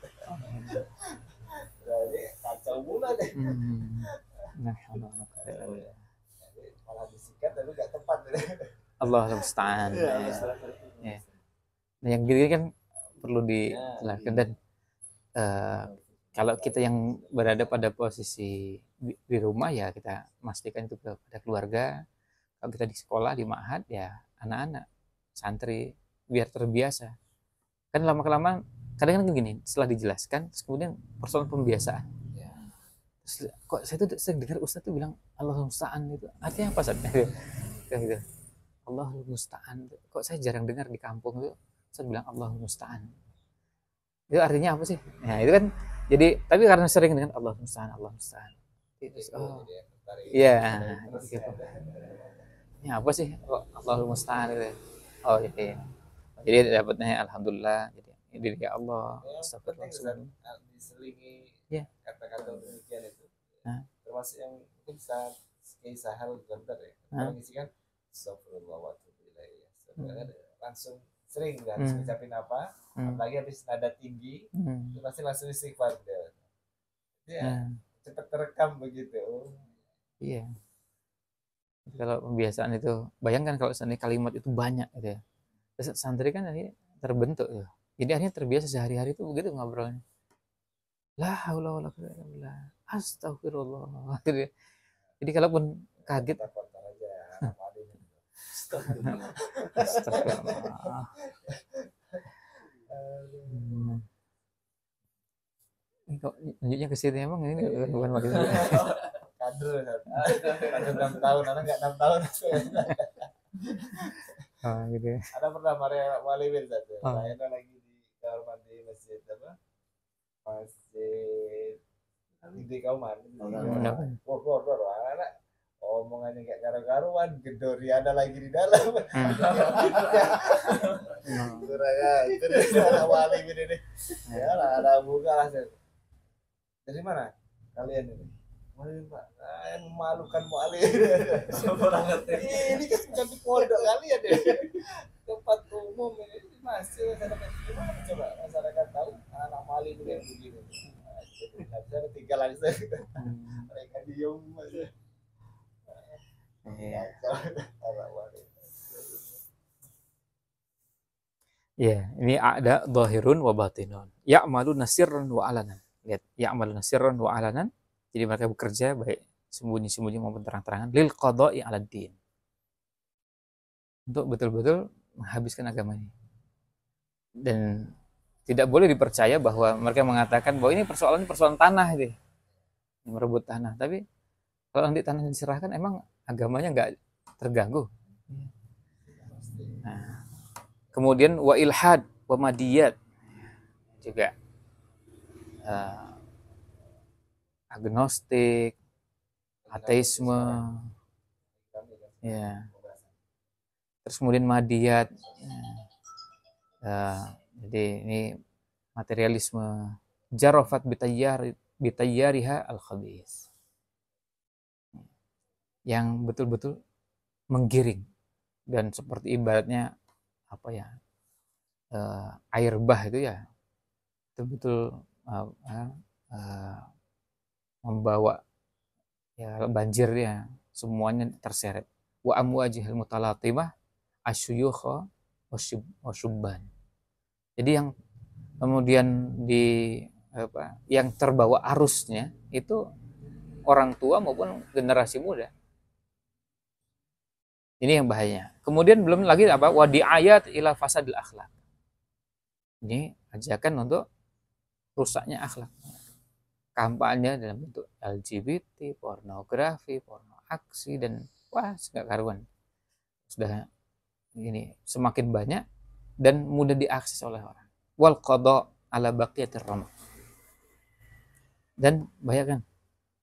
iya. nah, kacau mula deh hmm, hmm, hmm. nah ya Allah ya malah disikat tapi gak tepat deh Allah musta'an iya, ya. ya. nah yang gitu kan perlu dijelaskan iya, dan uh, kalau kita yang berada pada posisi di rumah ya kita pastikan itu kepada keluarga kalau kita di sekolah di ma'had ya anak-anak santri biar terbiasa kan lama kelamaan kadang kadang kan gini setelah dijelaskan kemudian persoalan pembiasaan ya. terus, kok saya tuh sering dengar ustadz tuh bilang Allah musta'an itu artinya apa saat gitu. kan gitu. Allah musta'an kok saya jarang dengar di kampung tuh saya bilang Allah musta'an itu artinya apa sih nah itu kan jadi tapi karena sering dengan Allah musta'an Allah musta'an itu oh iya gitu ini apa sih kok Allahul Musta'an gitu ya? oh gitu ya jadi dapatnya alhamdulillah jadi gitu ya. diri Allah astagfirullah ya, diselingi ya. kata-kata demikian itu termasuk yang mungkin saat kisah hal bentar ya nah. mengisikan astagfirullah wa ya langsung sering kan hmm. ngucapin apa hmm. apalagi habis nada tinggi hmm. itu pasti langsung istighfar ya hmm. cepat terekam begitu iya yeah kalau pembiasaan itu bayangkan kalau seandainya kalimat itu banyak gitu ya terus santri kan ini terbentuk tuh jadi akhirnya terbiasa sehari-hari itu begitu ngobrolnya la haula wala quwwata illa astagfirullah gitu ya. jadi kalaupun kaget gitu. astagfirullah. astagfirullah. Hmm. Ini kok lanjutnya ke situ emang ya, ini bukan makin kader ah, kader enam tahun anak nggak enam tahun ah gitu ya. ada pernah Maria Maliwil tadi ah. saya lagi di kamar mandi masjid apa masjid di Kauman wah wah wah anak omongannya kayak garu karuan gedori ada lagi di dalam hmm. kurangnya itu deh anak wali ini deh ya lah ada buka lah dari mana kalian ini Wahai pak, ah, yang memalukan Muali. ini kan bukan di pondok kali ya deh. Tempat umum ini masih masyarakat gimana coba masyarakat tahu anak Muali dulu yang begini. Nggak bisa ditinggal langsung. Hmm. Mereka diem aja. Iya. Ya, ini ada zahirun wa batinun. Ya'malu nasirun wa alanan. Lihat, ya'maluna nasirun wa alanan jadi mereka bekerja baik sembunyi-sembunyi maupun terang-terangan lil qada'i 'ala din. Untuk betul-betul menghabiskan agamanya. Dan tidak boleh dipercaya bahwa mereka mengatakan bahwa ini persoalan persoalan tanah deh. Merebut tanah, tapi kalau nanti tanah diserahkan emang agamanya nggak terganggu. Nah, kemudian wa ilhad wa madiyat juga uh, agnostik, ateisme, ya. Terus kemudian madiat, iya. ya. jadi ini materialisme. Jarofat bitayar bitayariha al khabis yang betul-betul menggiring dan seperti ibaratnya apa ya eh, air bah itu ya betul-betul uh, uh, membawa ya, banjirnya semuanya terseret wa amwajihil mutalatimah asyuyukha wasyubban jadi yang kemudian di apa yang terbawa arusnya itu orang tua maupun generasi muda ini yang bahayanya kemudian belum lagi apa wadi ayat ila fasadil akhlak ini ajakan untuk rusaknya akhlak kampanye dalam bentuk LGBT, pornografi, porno aksi dan wah segak karuan. Sudah ini semakin banyak dan mudah diakses oleh orang. Wal qada ala baqiyatir ram. Dan bayangkan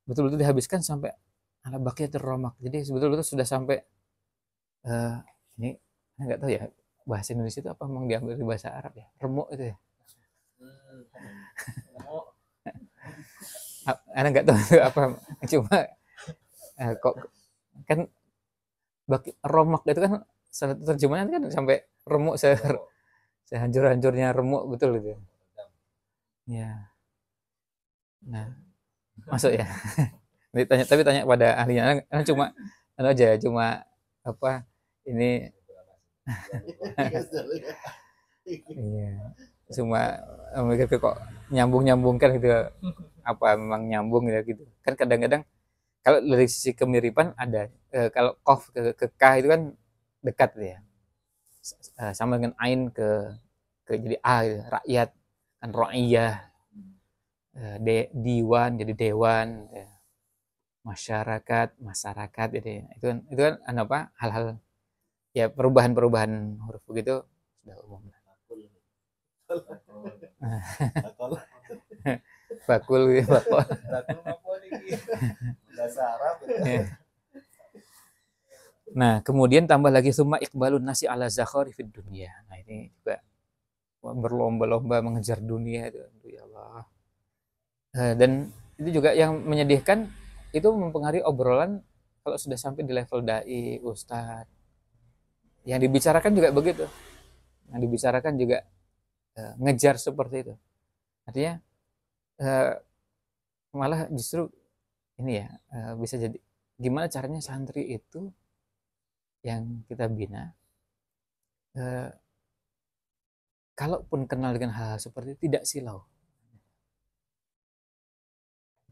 betul-betul dihabiskan sampai ala baqiyatir ramak. Jadi sebetulnya sudah sampai uh, ini nggak tahu ya bahasa Indonesia itu apa memang diambil dari bahasa Arab ya remuk itu ya hmm, remuk anak nggak tahu apa cuma eh, kok kan bagi romak itu kan salah satu terjemahan kan sampai remuk se sehancur-hancurnya remuk betul gitu ya nah masuk ya ditanya tapi tanya pada ahlinya anak, anak cuma anak aja cuma apa ini iya. iya cuma mikir kok nyambung nyambungkan gitu apa memang nyambung ya gitu kan kadang-kadang kalau dari sisi kemiripan ada e, kalau kof ke, ke k itu kan dekat ya e, sama dengan ain ke ke jadi a gitu. rakyat kan ro'iyah e, de, diwan jadi dewan gitu ya. masyarakat masyarakat jadi gitu ya. itu kan itu kan anu apa hal-hal ya perubahan-perubahan huruf begitu sudah umum lah. bakul gitu bakul bakul bakul iya. Nah, kemudian tambah lagi summa iqbalun nasi ala zakhari fid dunia. Nah, ini juga berlomba-lomba mengejar dunia itu. Ya Allah. Eh, dan itu juga yang menyedihkan itu mempengaruhi obrolan kalau sudah sampai di level dai, ustadz. Yang dibicarakan juga begitu. Yang dibicarakan juga eh, ngejar seperti itu. Artinya Eh, malah justru ini ya eh, bisa jadi gimana caranya santri itu yang kita bina uh, kalaupun kenal dengan hal-hal seperti itu, tidak silau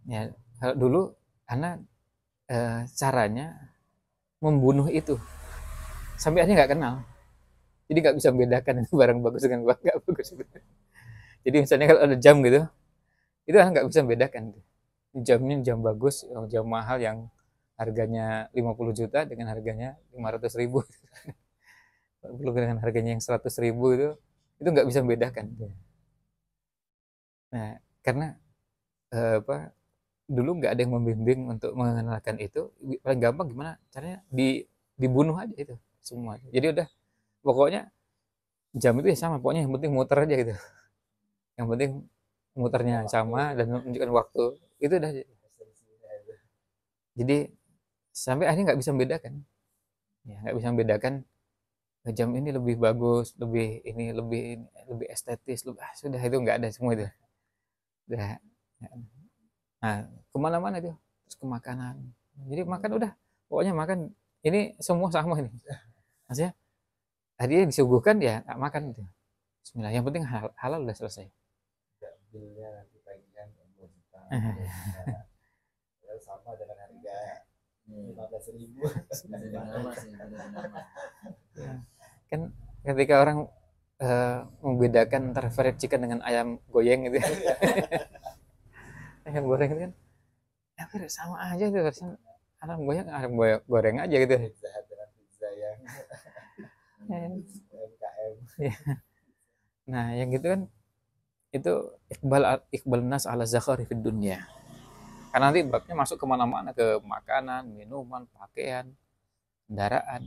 ya kalau dulu karena caranya membunuh itu sampai akhirnya nggak kenal jadi nggak bisa membedakan itu barang bagus dengan barang nggak bagus jadi misalnya kalau ada jam gitu itu kan nggak bisa membedakan jamnya jam bagus jam mahal yang harganya 50 juta dengan harganya 500 ribu belum dengan harganya yang 100 ribu itu itu nggak bisa membedakan iya. nah karena eh, apa dulu nggak ada yang membimbing untuk mengenalkan itu paling gampang gimana caranya di dibunuh aja itu semua jadi udah pokoknya jam itu ya sama pokoknya yang penting muter aja gitu yang penting muternya sama dan menunjukkan waktu itu udah jadi sampai akhirnya nggak bisa membedakan ya nggak bisa membedakan eh, jam ini lebih bagus lebih ini lebih lebih estetis lebih ah, sudah itu nggak ada semua itu udah nah kemana-mana itu terus ke makanan jadi makan udah pokoknya makan ini semua sama ini maksudnya Tadi disuguhkan ya nggak makan itu. Bismillah yang penting halal, halal udah selesai hasilnya nanti pagi kan juta, kita sama dengan harga hmm. lima belas ribu ya, kan ketika orang uh, membedakan antara fried chicken dengan ayam goyang gitu ayam goreng itu kan hampir eh, sama aja itu harusnya ayam goyang ayam goreng aja gitu yang iya. iya. nah yang gitu kan itu iqbal ikbal nas ala zakhari fid dunya. Karena nanti babnya masuk kemana-mana ke makanan, minuman, pakaian, kendaraan.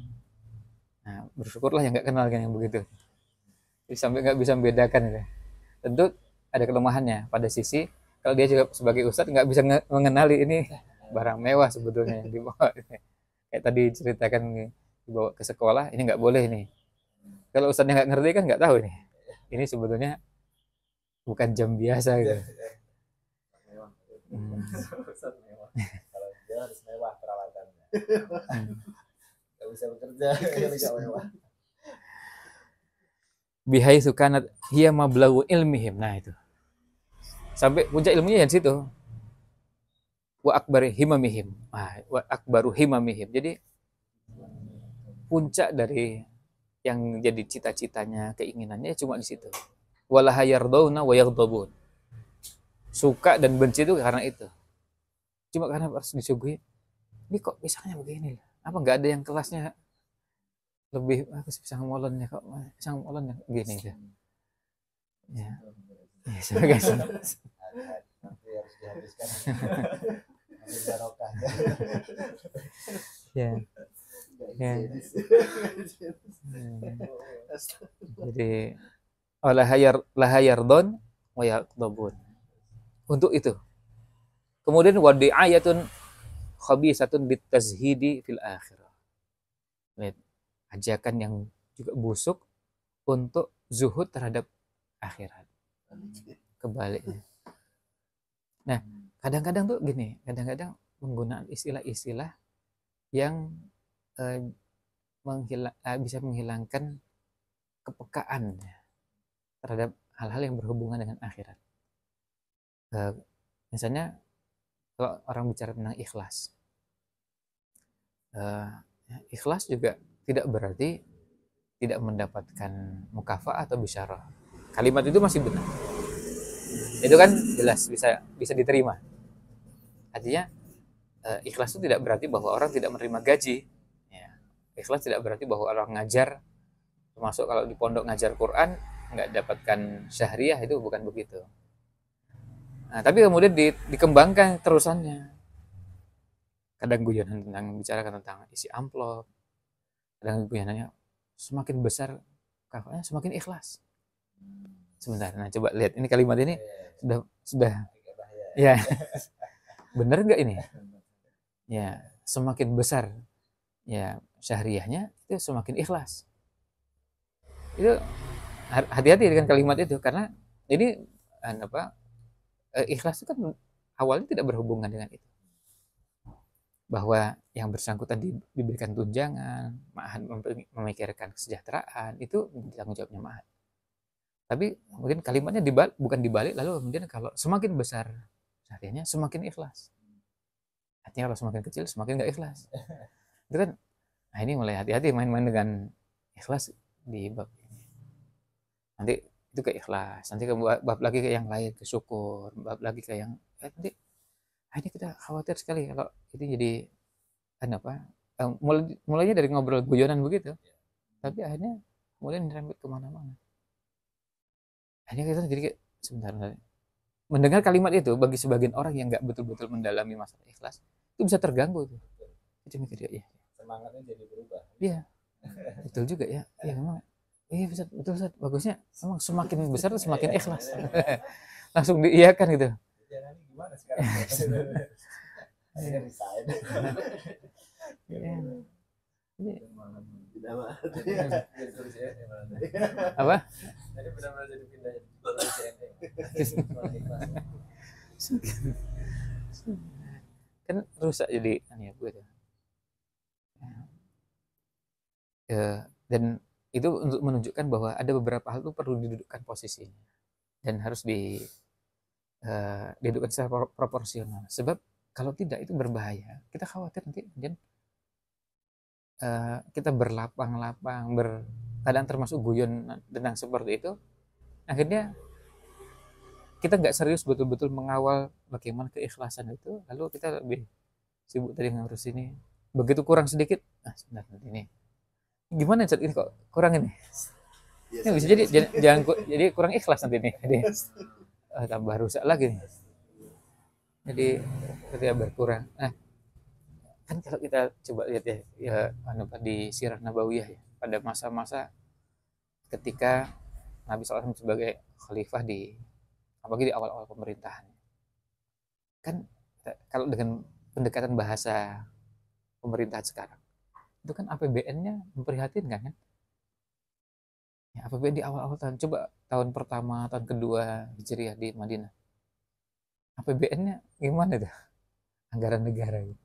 Nah, bersyukurlah yang nggak kenal kan yang begitu. Jadi sampai nggak bisa membedakan ya. Tentu ada kelemahannya pada sisi kalau dia juga sebagai ustadz nggak bisa mengenali ini barang mewah sebetulnya yang dibawa kayak tadi ceritakan dibawa ke sekolah ini nggak boleh nih kalau ustadznya nggak ngerti kan nggak tahu nih ini sebetulnya bukan jam biasa gitu. Mewah. Hmm. mewah. Kalau dia harus mewah perawatannya. Gak bisa bekerja, gak bisa mewah. Bihai sukanat hiya mablagu ilmihim. Nah itu. Sampai puncak ilmunya yang situ. Wa akbar himamihim. Nah, wa akbaru himamihim. Jadi puncak dari yang jadi cita-citanya, keinginannya cuma di situ walahayardawna Suka dan benci itu karena itu. Cuma karena harus disuguhi, ini kok pisangnya begini? Apa nggak ada yang kelasnya lebih bagus pisang molonnya kok pisang molonnya begini gitu. ya. Ya. Ya, sebagai ya. Ya. Jadi Oh, lahayar lahayardon don yaqdabun. Untuk itu. Kemudian wadi'ayatun satu bitazhidi fil akhir Lihat, ajakan yang juga busuk untuk zuhud terhadap akhirat. Kebaliknya. Nah, kadang-kadang tuh gini, kadang-kadang penggunaan istilah-istilah yang eh, menghilang, eh, bisa menghilangkan kepekaan terhadap hal-hal yang berhubungan dengan akhirat. E, misalnya kalau orang bicara tentang ikhlas, eh, ikhlas juga tidak berarti tidak mendapatkan mukafa atau bisyarah. Kalimat itu masih benar. Itu kan jelas bisa bisa diterima. Artinya e, ikhlas itu tidak berarti bahwa orang tidak menerima gaji. Ya. Ikhlas tidak berarti bahwa orang ngajar termasuk kalau di pondok ngajar Quran nggak dapatkan syahriah itu bukan begitu nah, tapi kemudian di, dikembangkan terusannya kadang guyonan tentang bicarakan tentang isi amplop kadang guyonannya semakin besar kakaknya semakin ikhlas sebentar nah coba lihat ini kalimat ini iya, iya. sudah sudah ya bener nggak ini ya semakin besar ya syahriahnya itu semakin ikhlas itu hati-hati dengan kalimat itu karena ini apa e, ikhlas itu kan awalnya tidak berhubungan dengan itu bahwa yang bersangkutan diberikan tunjangan, Ma'had memikirkan kesejahteraan, itu tanggung jawabnya Ma'had. Tapi mungkin kalimatnya dibalik, bukan dibalik, lalu kemudian kalau semakin besar syariahnya, semakin ikhlas. Artinya kalau semakin kecil, semakin nggak ikhlas. Itu kan, nah ini mulai hati-hati main-main dengan ikhlas di bab nanti itu ke ikhlas nanti ke bab lagi ke yang lain ke syukur bab lagi ke yang eh, nanti ah, ini kita khawatir sekali kalau itu jadi kan apa eh, mulai mulainya dari ngobrol guyonan begitu ya. tapi akhirnya mulai nyerempet kemana-mana akhirnya kita jadi kayak, sebentar, nanti mendengar kalimat itu bagi sebagian orang yang nggak betul-betul mendalami masalah ikhlas itu bisa terganggu itu Itu mikir ya, ya semangatnya jadi berubah iya betul juga ya iya memang iya Ustaz, betul Ustaz. Bagusnya emang semakin iya. besar semakin ikhlas. Langsung diiyakan gitu. Iya, iya. Apa? kan rusak jadi kan ya, ya. ya ya, dan itu untuk menunjukkan bahwa ada beberapa hal itu perlu didudukkan posisinya dan harus di uh, didudukkan secara proporsional sebab kalau tidak itu berbahaya kita khawatir nanti kemudian uh, kita berlapang-lapang ber kadang termasuk guyon tentang seperti itu akhirnya kita nggak serius betul-betul mengawal bagaimana keikhlasan itu lalu kita lebih sibuk tadi ngurus ini begitu kurang sedikit nah sebentar nanti ini gimana cat ini kok kurang ini ya, bisa jadi jangan, jangan jadi kurang ikhlas nanti nih jadi oh, tambah rusak lagi nih. jadi ketika berkurang nah kan kalau kita coba lihat ya, ya anu, di Sirah Nabawiyah ya, pada masa-masa ketika Nabi SAW sebagai khalifah di apalagi di awal-awal pemerintahan kan kalau dengan pendekatan bahasa pemerintahan sekarang itu kan APBN-nya memprihatinkan kan? Ya, APBN di awal-awal tahun coba tahun pertama, tahun kedua Hijriah di Madinah. APBN-nya gimana dah? Anggaran negara gitu.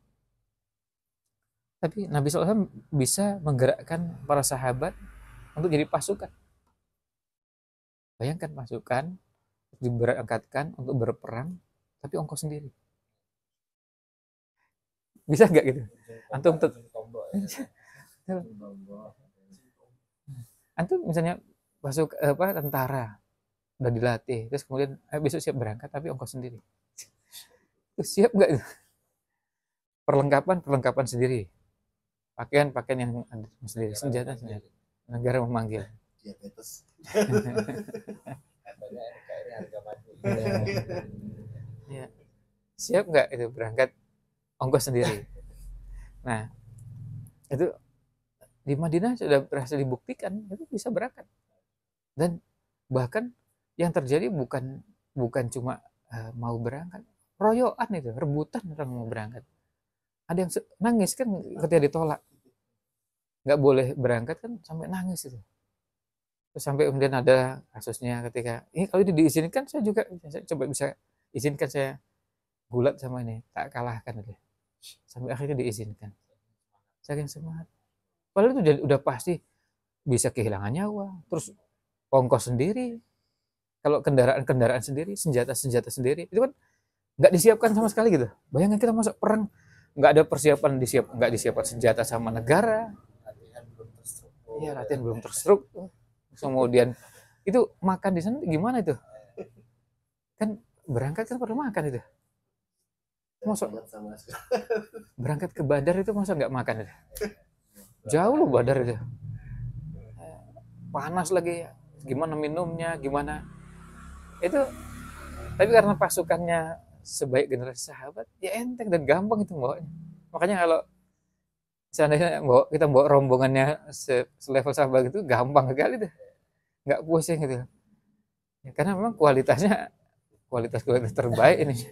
Tapi Nabi SAW bisa menggerakkan para sahabat untuk jadi pasukan. Bayangkan pasukan diberangkatkan untuk berperang, tapi ongkos sendiri. Bisa nggak gitu? Antum tuh Antum misalnya masuk apa tentara udah dilatih terus kemudian eh, besok siap berangkat tapi ongkos sendiri. Terus siap nggak? Perlengkapan perlengkapan sendiri. Pakaian pakaian yang sendiri, senjata senjata. Negara memanggil. Iya. Siap nggak itu berangkat ongkos oh, sendiri. Nah, itu di Madinah sudah berhasil dibuktikan itu bisa berangkat. Dan bahkan yang terjadi bukan bukan cuma uh, mau berangkat, royoan itu, rebutan orang mau berangkat. Ada yang nangis kan ketika ditolak. Nggak boleh berangkat kan sampai nangis itu. Terus sampai kemudian ada kasusnya ketika ini kalau ini diizinkan saya juga saya coba bisa izinkan saya gulat sama ini tak kalahkan dia sampai akhirnya diizinkan saking semangat padahal itu udah, pasti bisa kehilangan nyawa terus ongkos sendiri kalau kendaraan-kendaraan sendiri senjata-senjata sendiri itu kan nggak disiapkan sama sekali gitu bayangkan kita masuk perang nggak ada persiapan disiap nggak disiapkan senjata sama negara iya latihan belum terstruktur kemudian itu makan di sana gimana itu kan berangkat kan perlu makan itu masa berangkat ke Bandar itu masa nggak makan jauh loh Bandar itu panas lagi gimana minumnya gimana itu tapi karena pasukannya sebaik generasi sahabat ya enteng dan gampang itu bawa makanya kalau seandainya bawa, kita bawa rombongannya se selevel sahabat itu gampang sekali tuh nggak pusing gitu ya, karena memang kualitasnya kualitas kualitas terbaik ini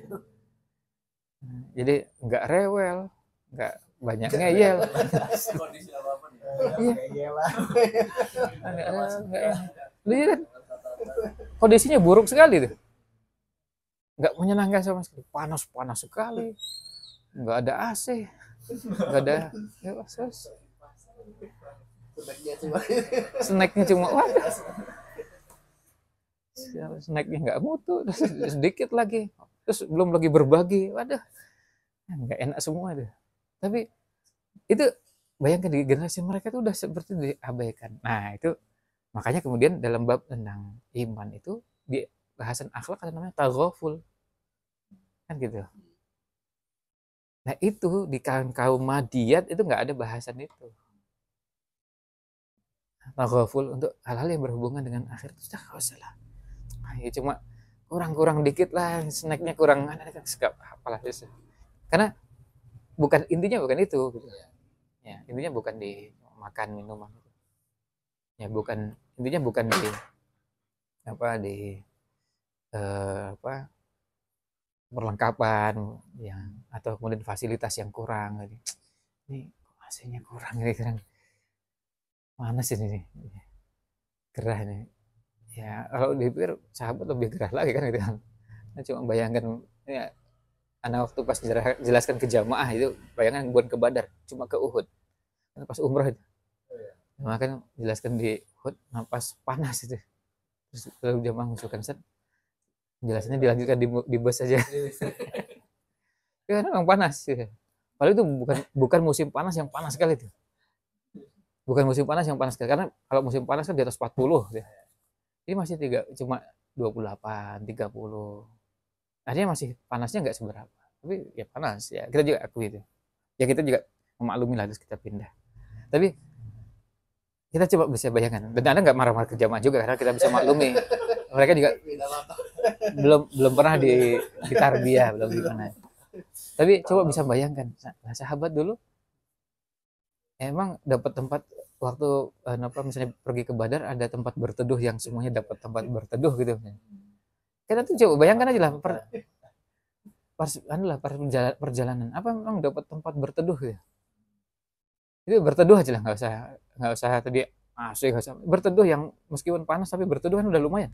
jadi nggak rewel nggak banyak ngeyel kondisi kan kondisinya buruk sekali tuh nggak menyenangkan sama sekali panas panas sekali nggak ada AC nggak ada ya, sus. snacknya cuma snacknya cuma snacknya nggak mutu sedikit lagi terus belum lagi berbagi waduh nggak enak semua deh tapi itu bayangkan di generasi mereka itu udah seperti diabaikan nah itu makanya kemudian dalam bab tentang iman itu di bahasan akhlak ada namanya taghaful kan gitu nah itu di kaum kaum madiat itu nggak ada bahasan itu taghaful untuk hal-hal yang berhubungan dengan akhir itu sudah nggak usah lah nah, ya cuma kurang-kurang dikit lah snacknya kurang mana kan itu apalah karena bukan intinya bukan itu gitu. iya. ya intinya bukan di makan minuman gitu. ya bukan intinya bukan di apa di eh, apa perlengkapan yang atau kemudian fasilitas yang kurang gitu. ini hasilnya kurang ini gitu kurang mana sih ini gerah ini ya kalau dipikir sahabat lebih gerah lagi kan gitu kan nah, cuma bayangkan ya anak waktu pas jelaskan ke jamaah itu bayangkan bukan ke Badar cuma ke Uhud kan pas umroh itu oh, iya. kan jelaskan di Uhud nampas panas itu terus lalu jamaah mengusulkan set jelasannya iya. dilanjutkan di, di bus saja karena iya, kan memang panas ya. padahal itu bukan bukan musim panas yang panas sekali itu bukan musim panas yang panas sekali karena kalau musim panas kan di atas 40 ya ini masih tiga cuma 28 30 artinya masih panasnya nggak seberapa tapi ya panas ya kita juga akui itu ya kita juga memaklumi lah terus kita pindah tapi kita coba bisa bayangkan dan anda nggak marah-marah ke jamaah juga karena kita bisa maklumi mereka juga belum belum pernah di tarbiah, belum di mana. tapi coba bisa bayangkan nah, sahabat dulu emang dapat tempat waktu anu apa misalnya pergi ke Badar ada tempat berteduh yang semuanya dapat tempat berteduh gitu hmm. karena tuh coba bayangkan aja lah per, pas anulah, lah perjalanan, perjalanan apa memang dapat tempat berteduh ya itu berteduh aja lah nggak usah nggak usah tadi masuk nggak usah berteduh yang meskipun panas tapi berteduh kan udah lumayan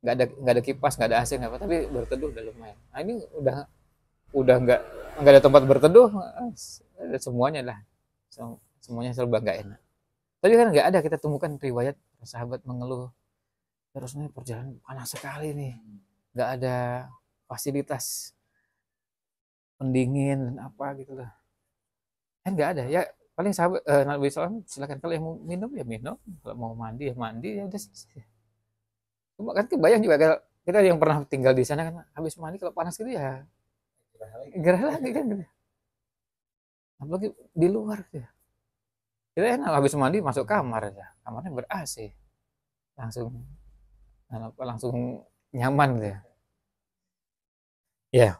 nggak ada nggak ada kipas nggak ada AC nggak apa tapi berteduh udah lumayan nah ini udah udah nggak nggak ada tempat berteduh ah, semuanya lah so, semuanya serba nggak enak tapi kan nggak ada kita temukan riwayat sahabat mengeluh terusnya perjalanan panas sekali nih nggak ada fasilitas pendingin dan apa gitu loh kan nggak ada ya paling sahabat eh, Nabi SAW silakan kalau yang mau minum ya minum kalau mau mandi ya mandi ya udah cuma kan kebayang juga kalau kita yang pernah tinggal di sana kan habis mandi kalau panas gitu ya gerah lagi kan apalagi di luar ya. Kita enak habis mandi masuk kamar ya Kamarnya ber AC. Langsung langsung nyaman gitu ya. Ya,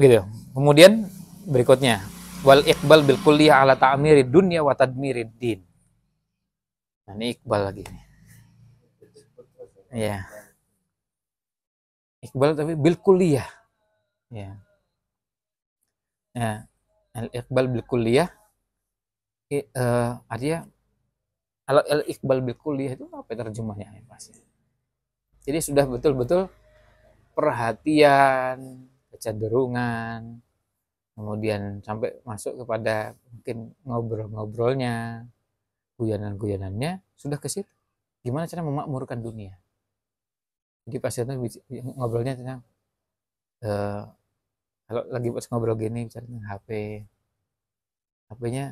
gitu. Kemudian berikutnya wal iqbal bil kulliyah ala ta'miri dunya wa tadmirid din. Nah, ini iqbal lagi nih. Ya. Iqbal tapi bil kulliyah. Ya. Ya. Al iqbal bil kulliyah uh, artinya kalau al iqbal bil kuliah itu apa terjemahnya pasti. jadi sudah betul-betul perhatian kecenderungan kemudian sampai masuk kepada mungkin ngobrol-ngobrolnya guyonan-guyonannya sudah ke situ gimana cara memakmurkan dunia jadi pasti ngobrolnya tentang uh, kalau lagi pas ngobrol gini bicara tentang HP HP-nya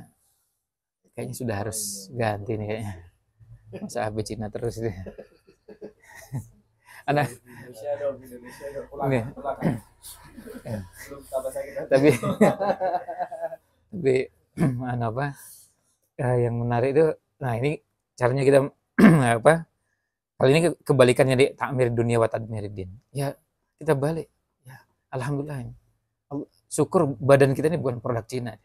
kayaknya sudah iya, harus iya. ganti nih kayaknya masa habis Cina terus ini, ada tapi tapi anu apa eh, yang menarik itu nah ini caranya kita apa kali ini kebalikannya di takmir dunia wa tadmiridin ya kita balik ya alhamdulillah syukur badan kita ini bukan produk Cina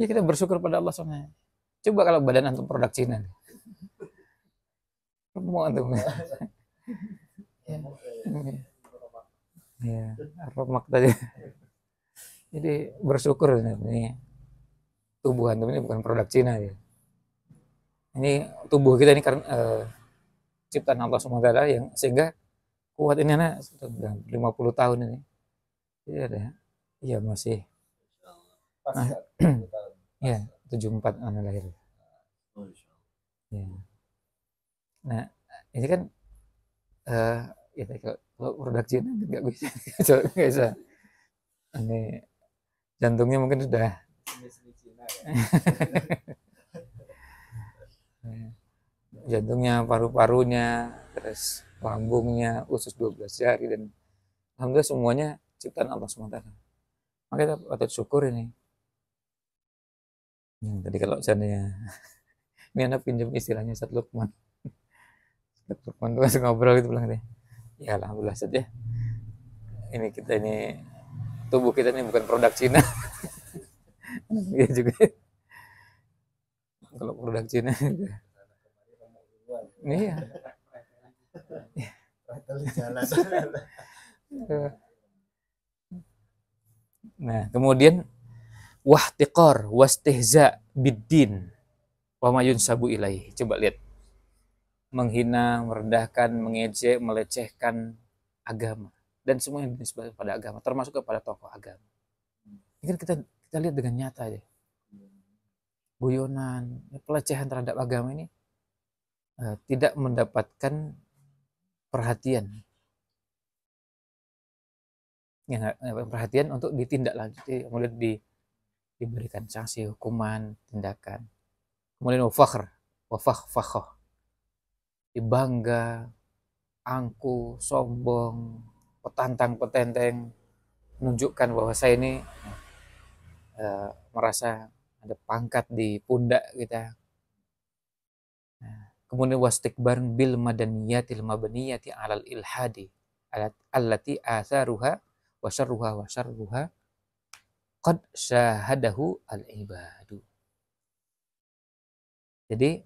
Ya kita bersyukur pada Allah SWT. Coba kalau badan antum produk Cina. Mau antum. ya. ya. Apa maksudnya? Jadi bersyukur ini tubuh antum ini bukan produk Cina ya. Ini tubuh kita ini karena uh, ciptaan Allah SWT yang sehingga kuat ini anak 50 tahun ini. Iya ada. Iya masih. Nah, ya tujuh empat anu lahir oh, ya nah ini kan uh, ya kalau, kalau produk Cina kan juga bisa nggak bisa ini jantungnya mungkin sudah ya. jantungnya paru-parunya terus lambungnya usus belas jari dan alhamdulillah semuanya ciptaan Allah SWT makanya patut syukur ini Hmm, tadi kalau seandainya ini anak pinjam istilahnya satu lukman. Satu lukman tuh ngobrol gitu bilang deh. Ya alhamdulillah saja. Ya. Ini kita ini tubuh kita ini bukan produk Cina. Iya juga. Kalau produk Cina. ya. nah, kemudian wahtiqar wastihza biddin wa mayun sabu ilaih. Coba lihat. Menghina, merendahkan, mengejek, melecehkan agama dan semua yang disebabkan pada agama termasuk kepada tokoh agama. Ini kan kita kita lihat dengan nyata ya. Guyonan, pelecehan terhadap agama ini uh, tidak mendapatkan perhatian yang perhatian untuk ditindak lagi, kemudian di diberikan sanksi hukuman tindakan kemudian wafakhr wafakh fakhoh dibangga angku sombong petantang petenteng menunjukkan bahwa saya ini uh, merasa ada pangkat di pundak kita nah, kemudian wastikbar bil madaniyatil mabniyati alal ilhadi alat alati atharuha wasarruha wasarruha qad syahadahu al-ibadu. Jadi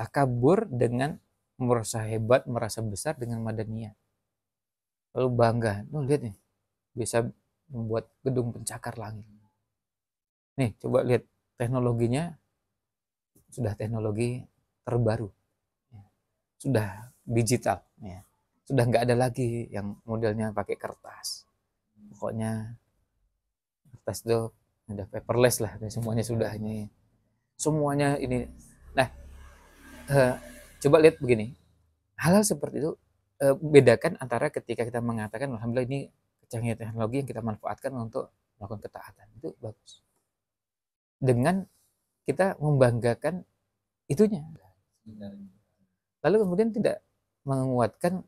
takabur dengan merasa hebat, merasa besar dengan madaniyah. Lalu bangga, Nol lihat nih, bisa membuat gedung pencakar langit. Nih, coba lihat teknologinya sudah teknologi terbaru. Ya. Sudah digital ya. Sudah nggak ada lagi yang modelnya pakai kertas. Pokoknya Tas tuh ada paperless lah dan semuanya sudah ini semuanya ini nah uh, coba lihat begini hal-hal seperti itu uh, bedakan antara ketika kita mengatakan alhamdulillah ini canggih teknologi yang kita manfaatkan untuk melakukan ketaatan itu bagus dengan kita membanggakan itunya lalu kemudian tidak menguatkan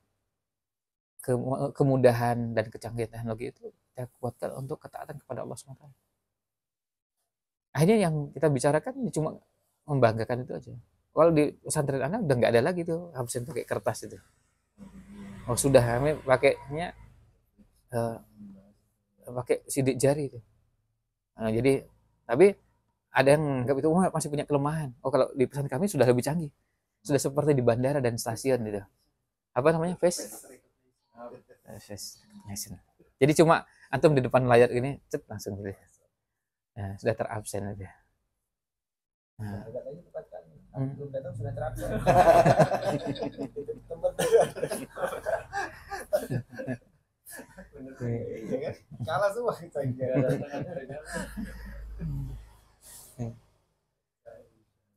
kemudahan dan kecanggihan teknologi itu kita kuatkan untuk ketaatan kepada Allah SWT. Akhirnya yang kita bicarakan ya cuma membanggakan itu aja. Kalau di pesantren anak udah nggak ada lagi tuh habisin pakai kertas itu. Oh sudah kami pakainya uh, pakai sidik jari itu. Nah, jadi tapi ada yang nggak itu oh, masih punya kelemahan. Oh kalau di pesantren kami sudah lebih canggih, sudah seperti di bandara dan stasiun gitu. Apa namanya face? Face eh, Jadi cuma antum di depan layar ini cet langsung gitu ya. Nah, sudah terabsen aja nah.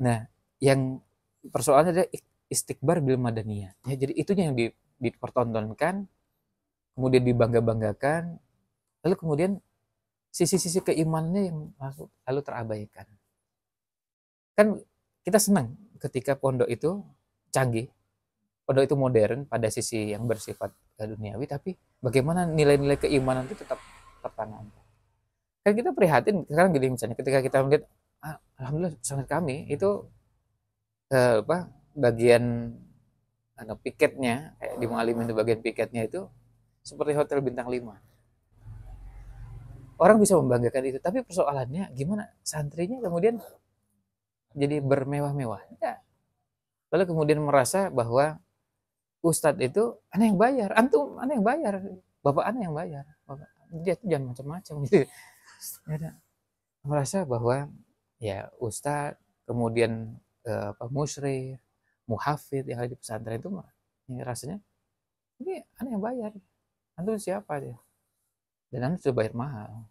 nah yang persoalannya adalah istikbar bil madaniyah ya, jadi itunya yang dipertontonkan kemudian dibangga banggakan Lalu kemudian sisi-sisi keimannya yang lalu terabaikan. Kan kita senang ketika pondok itu canggih, pondok itu modern pada sisi yang bersifat eh, duniawi, tapi bagaimana nilai-nilai keimanan itu tetap tertanam. Kan kita prihatin sekarang gini misalnya ketika kita melihat ah, alhamdulillah sangat kami itu eh, apa bagian ada anu, piketnya kayak di Mualimin itu bagian piketnya itu seperti hotel bintang 5 orang bisa membanggakan itu tapi persoalannya gimana santrinya kemudian jadi bermewah-mewah ya. lalu kemudian merasa bahwa ustadz itu aneh yang bayar antum aneh yang bayar bapak aneh yang bayar dia tuh jangan macam-macam gitu ya, merasa bahwa ya ustadz kemudian eh, apa musri muhafid yang ada di pesantren itu mah rasanya ini aneh yang bayar antum siapa dia dan anda sudah bayar mahal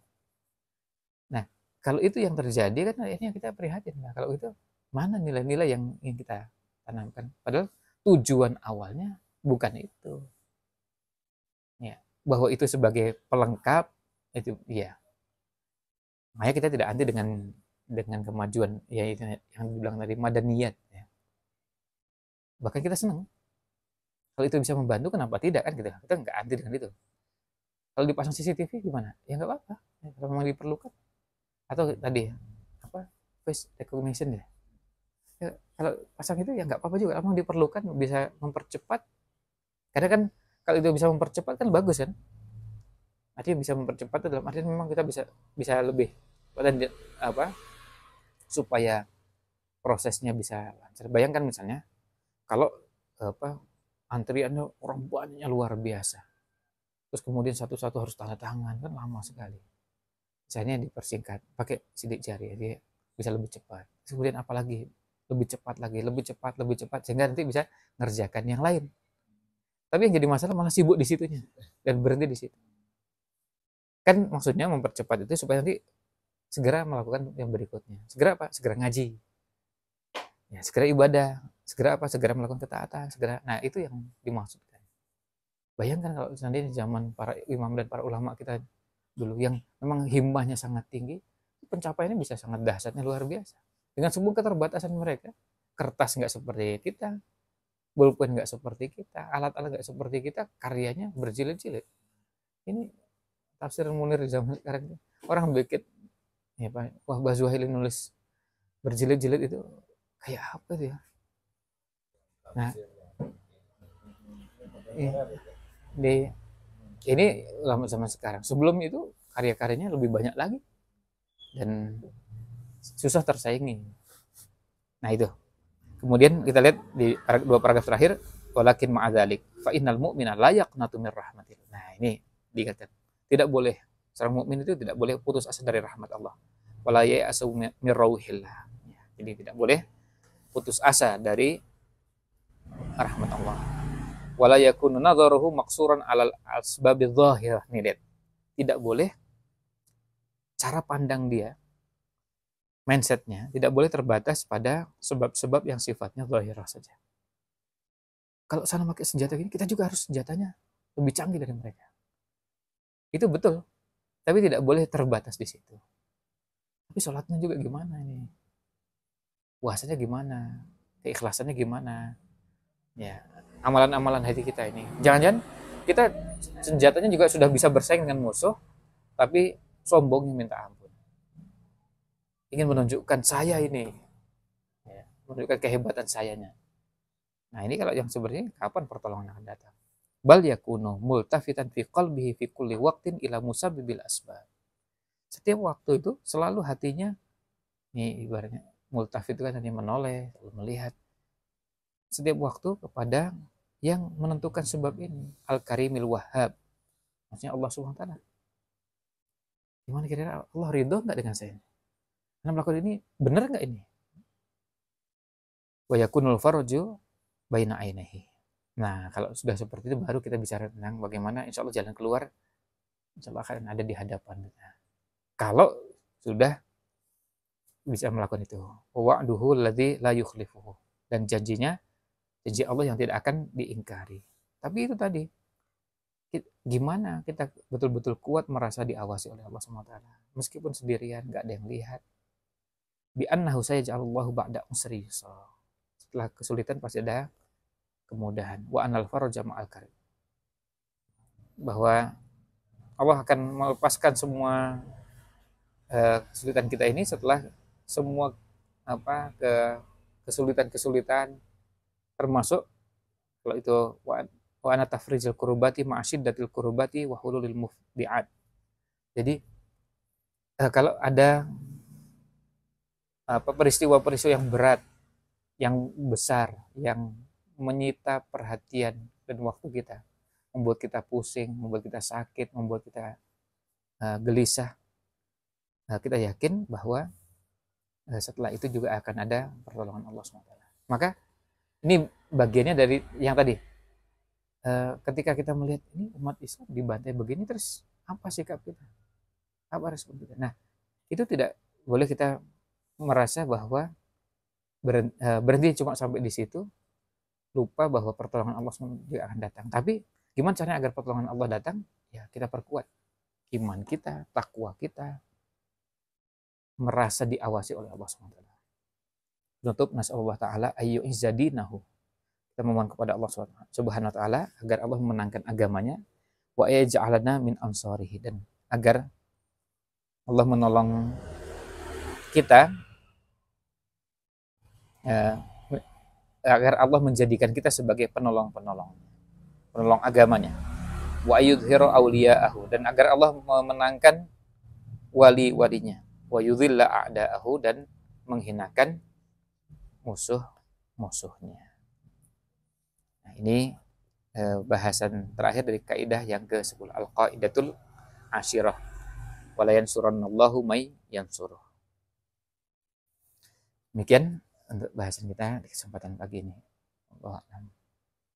kalau itu yang terjadi kan akhirnya kita prihatin nah, kalau itu mana nilai-nilai yang ingin kita tanamkan padahal tujuan awalnya bukan itu ya bahwa itu sebagai pelengkap itu ya makanya kita tidak anti dengan dengan kemajuan ya yang dibilang tadi madaniat. ya. bahkan kita senang kalau itu bisa membantu kenapa tidak kan kita gitu. kita nggak anti dengan itu kalau dipasang CCTV gimana ya nggak apa-apa kalau memang diperlukan atau tadi apa face recognition ya, ya kalau pasang itu ya nggak apa-apa juga emang diperlukan bisa mempercepat karena kan kalau itu bisa mempercepat kan bagus kan artinya bisa mempercepat itu dalam artian memang kita bisa bisa lebih dan apa supaya prosesnya bisa lancar bayangkan misalnya kalau apa antriannya orang banyak luar biasa terus kemudian satu-satu harus tanda tangan kan lama sekali caranya dipersingkat pakai sidik jari jadi bisa lebih cepat kemudian apalagi lebih cepat lagi lebih cepat lebih cepat sehingga nanti bisa ngerjakan yang lain tapi yang jadi masalah malah sibuk di situnya dan berhenti di situ kan maksudnya mempercepat itu supaya nanti segera melakukan yang berikutnya segera apa segera ngaji ya segera ibadah segera apa segera melakukan ketaatan segera nah itu yang dimaksudkan bayangkan kalau di zaman para imam dan para ulama kita dulu yang memang himbahnya sangat tinggi, pencapaiannya bisa sangat dahsyatnya luar biasa. Dengan semua keterbatasan mereka, kertas nggak seperti kita, bulpen nggak seperti kita, alat-alat nggak seperti kita, karyanya berjilid-jilid. Ini tafsir Munir di zaman sekarang orang bikin ya Pak, wah nulis berjilid-jilid itu kayak apa sih ya? Nah, ini ya. iya. di ini lama sama sekarang sebelum itu karya-karyanya lebih banyak lagi dan susah tersaingi nah itu kemudian kita lihat di dua paragraf terakhir walakin ma'adzalik fa innal mu'mina layak natumir rahmatillah nah ini dikatakan tidak boleh seorang mukmin itu tidak boleh putus asa dari rahmat Allah wala ya'asu min rauhillah ya. jadi tidak boleh putus asa dari rahmat Allah wala yakunu nadharuhu maksuran alal asbabi zahir nih tidak boleh cara pandang dia mindsetnya tidak boleh terbatas pada sebab-sebab yang sifatnya zahirah saja kalau sana pakai senjata gini kita juga harus senjatanya lebih canggih dari mereka itu betul tapi tidak boleh terbatas di situ tapi sholatnya juga gimana ini puasanya gimana keikhlasannya gimana ya amalan-amalan hati kita ini. Jangan-jangan kita senjatanya juga sudah bisa bersaing dengan musuh, tapi sombongnya minta ampun. Ingin menunjukkan saya ini, ya, menunjukkan kehebatan sayanya. Nah ini kalau yang sebenarnya kapan pertolongan akan datang? Bal yakuno multafitan fi qalbihi fi kulli waqtin ila musabbibil asbab. Setiap waktu itu selalu hatinya ini ibaratnya multafit itu kan tadi menoleh, melihat setiap waktu kepada yang menentukan sebab ini Al-Karimil Wahhab maksudnya Allah Subhanahu taala gimana kira-kira Allah ridho nggak dengan saya karena melakukan ini benar nggak ini wa yakunul farju baina ainihi nah kalau sudah seperti itu baru kita bicara tentang bagaimana insya Allah jalan keluar insya Allah akan ada di hadapan kita kalau sudah bisa melakukan itu wa'duhu ladzi la yukhlifuhu dan janjinya janji Allah yang tidak akan diingkari. Tapi itu tadi, gimana kita betul-betul kuat merasa diawasi oleh Allah SWT. Meskipun sendirian, gak ada yang lihat. Bi'annahu saya sayaj'alullahu ba'da usri Setelah kesulitan pasti ada kemudahan. Wa anal faraja ma'al karim. Bahwa Allah akan melepaskan semua eh, kesulitan kita ini setelah semua apa kesulitan-kesulitan termasuk kalau itu wa ana tafrizil kurubati ma'asyiddatil kurubati wa hululil mufdiat. Jadi eh, kalau ada apa peristiwa-peristiwa yang berat, yang besar, yang menyita perhatian dan waktu kita, membuat kita pusing, membuat kita sakit, membuat kita uh, gelisah. Nah, kita yakin bahwa uh, setelah itu juga akan ada pertolongan Allah SWT. Maka ini bagiannya dari yang tadi e, ketika kita melihat ini umat Islam dibantai begini terus apa sikap kita apa respon kita nah itu tidak boleh kita merasa bahwa berhenti, eh, berhenti cuma sampai di situ lupa bahwa pertolongan Allah juga akan datang tapi gimana caranya agar pertolongan Allah datang ya kita perkuat iman kita takwa kita merasa diawasi oleh Allah SWT Penutup Allah taala ayyu izadinahu. Kita memohon kepada Allah Subhanahu wa taala agar Allah memenangkan agamanya wa yaj'alana min ansarihi dan agar Allah menolong kita eh, agar Allah menjadikan kita sebagai penolong-penolong penolong agamanya wa yudhiru awliya'ahu dan agar Allah memenangkan wali-walinya wa yudhilla a'da'ahu dan menghinakan musuh-musuhnya. Nah, ini eh, bahasan terakhir dari kaidah yang ke-10 Al-Qaidatul Asyirah. Wala yansurannallahu may suruh. Demikian untuk bahasan kita di kesempatan pagi ini. Allah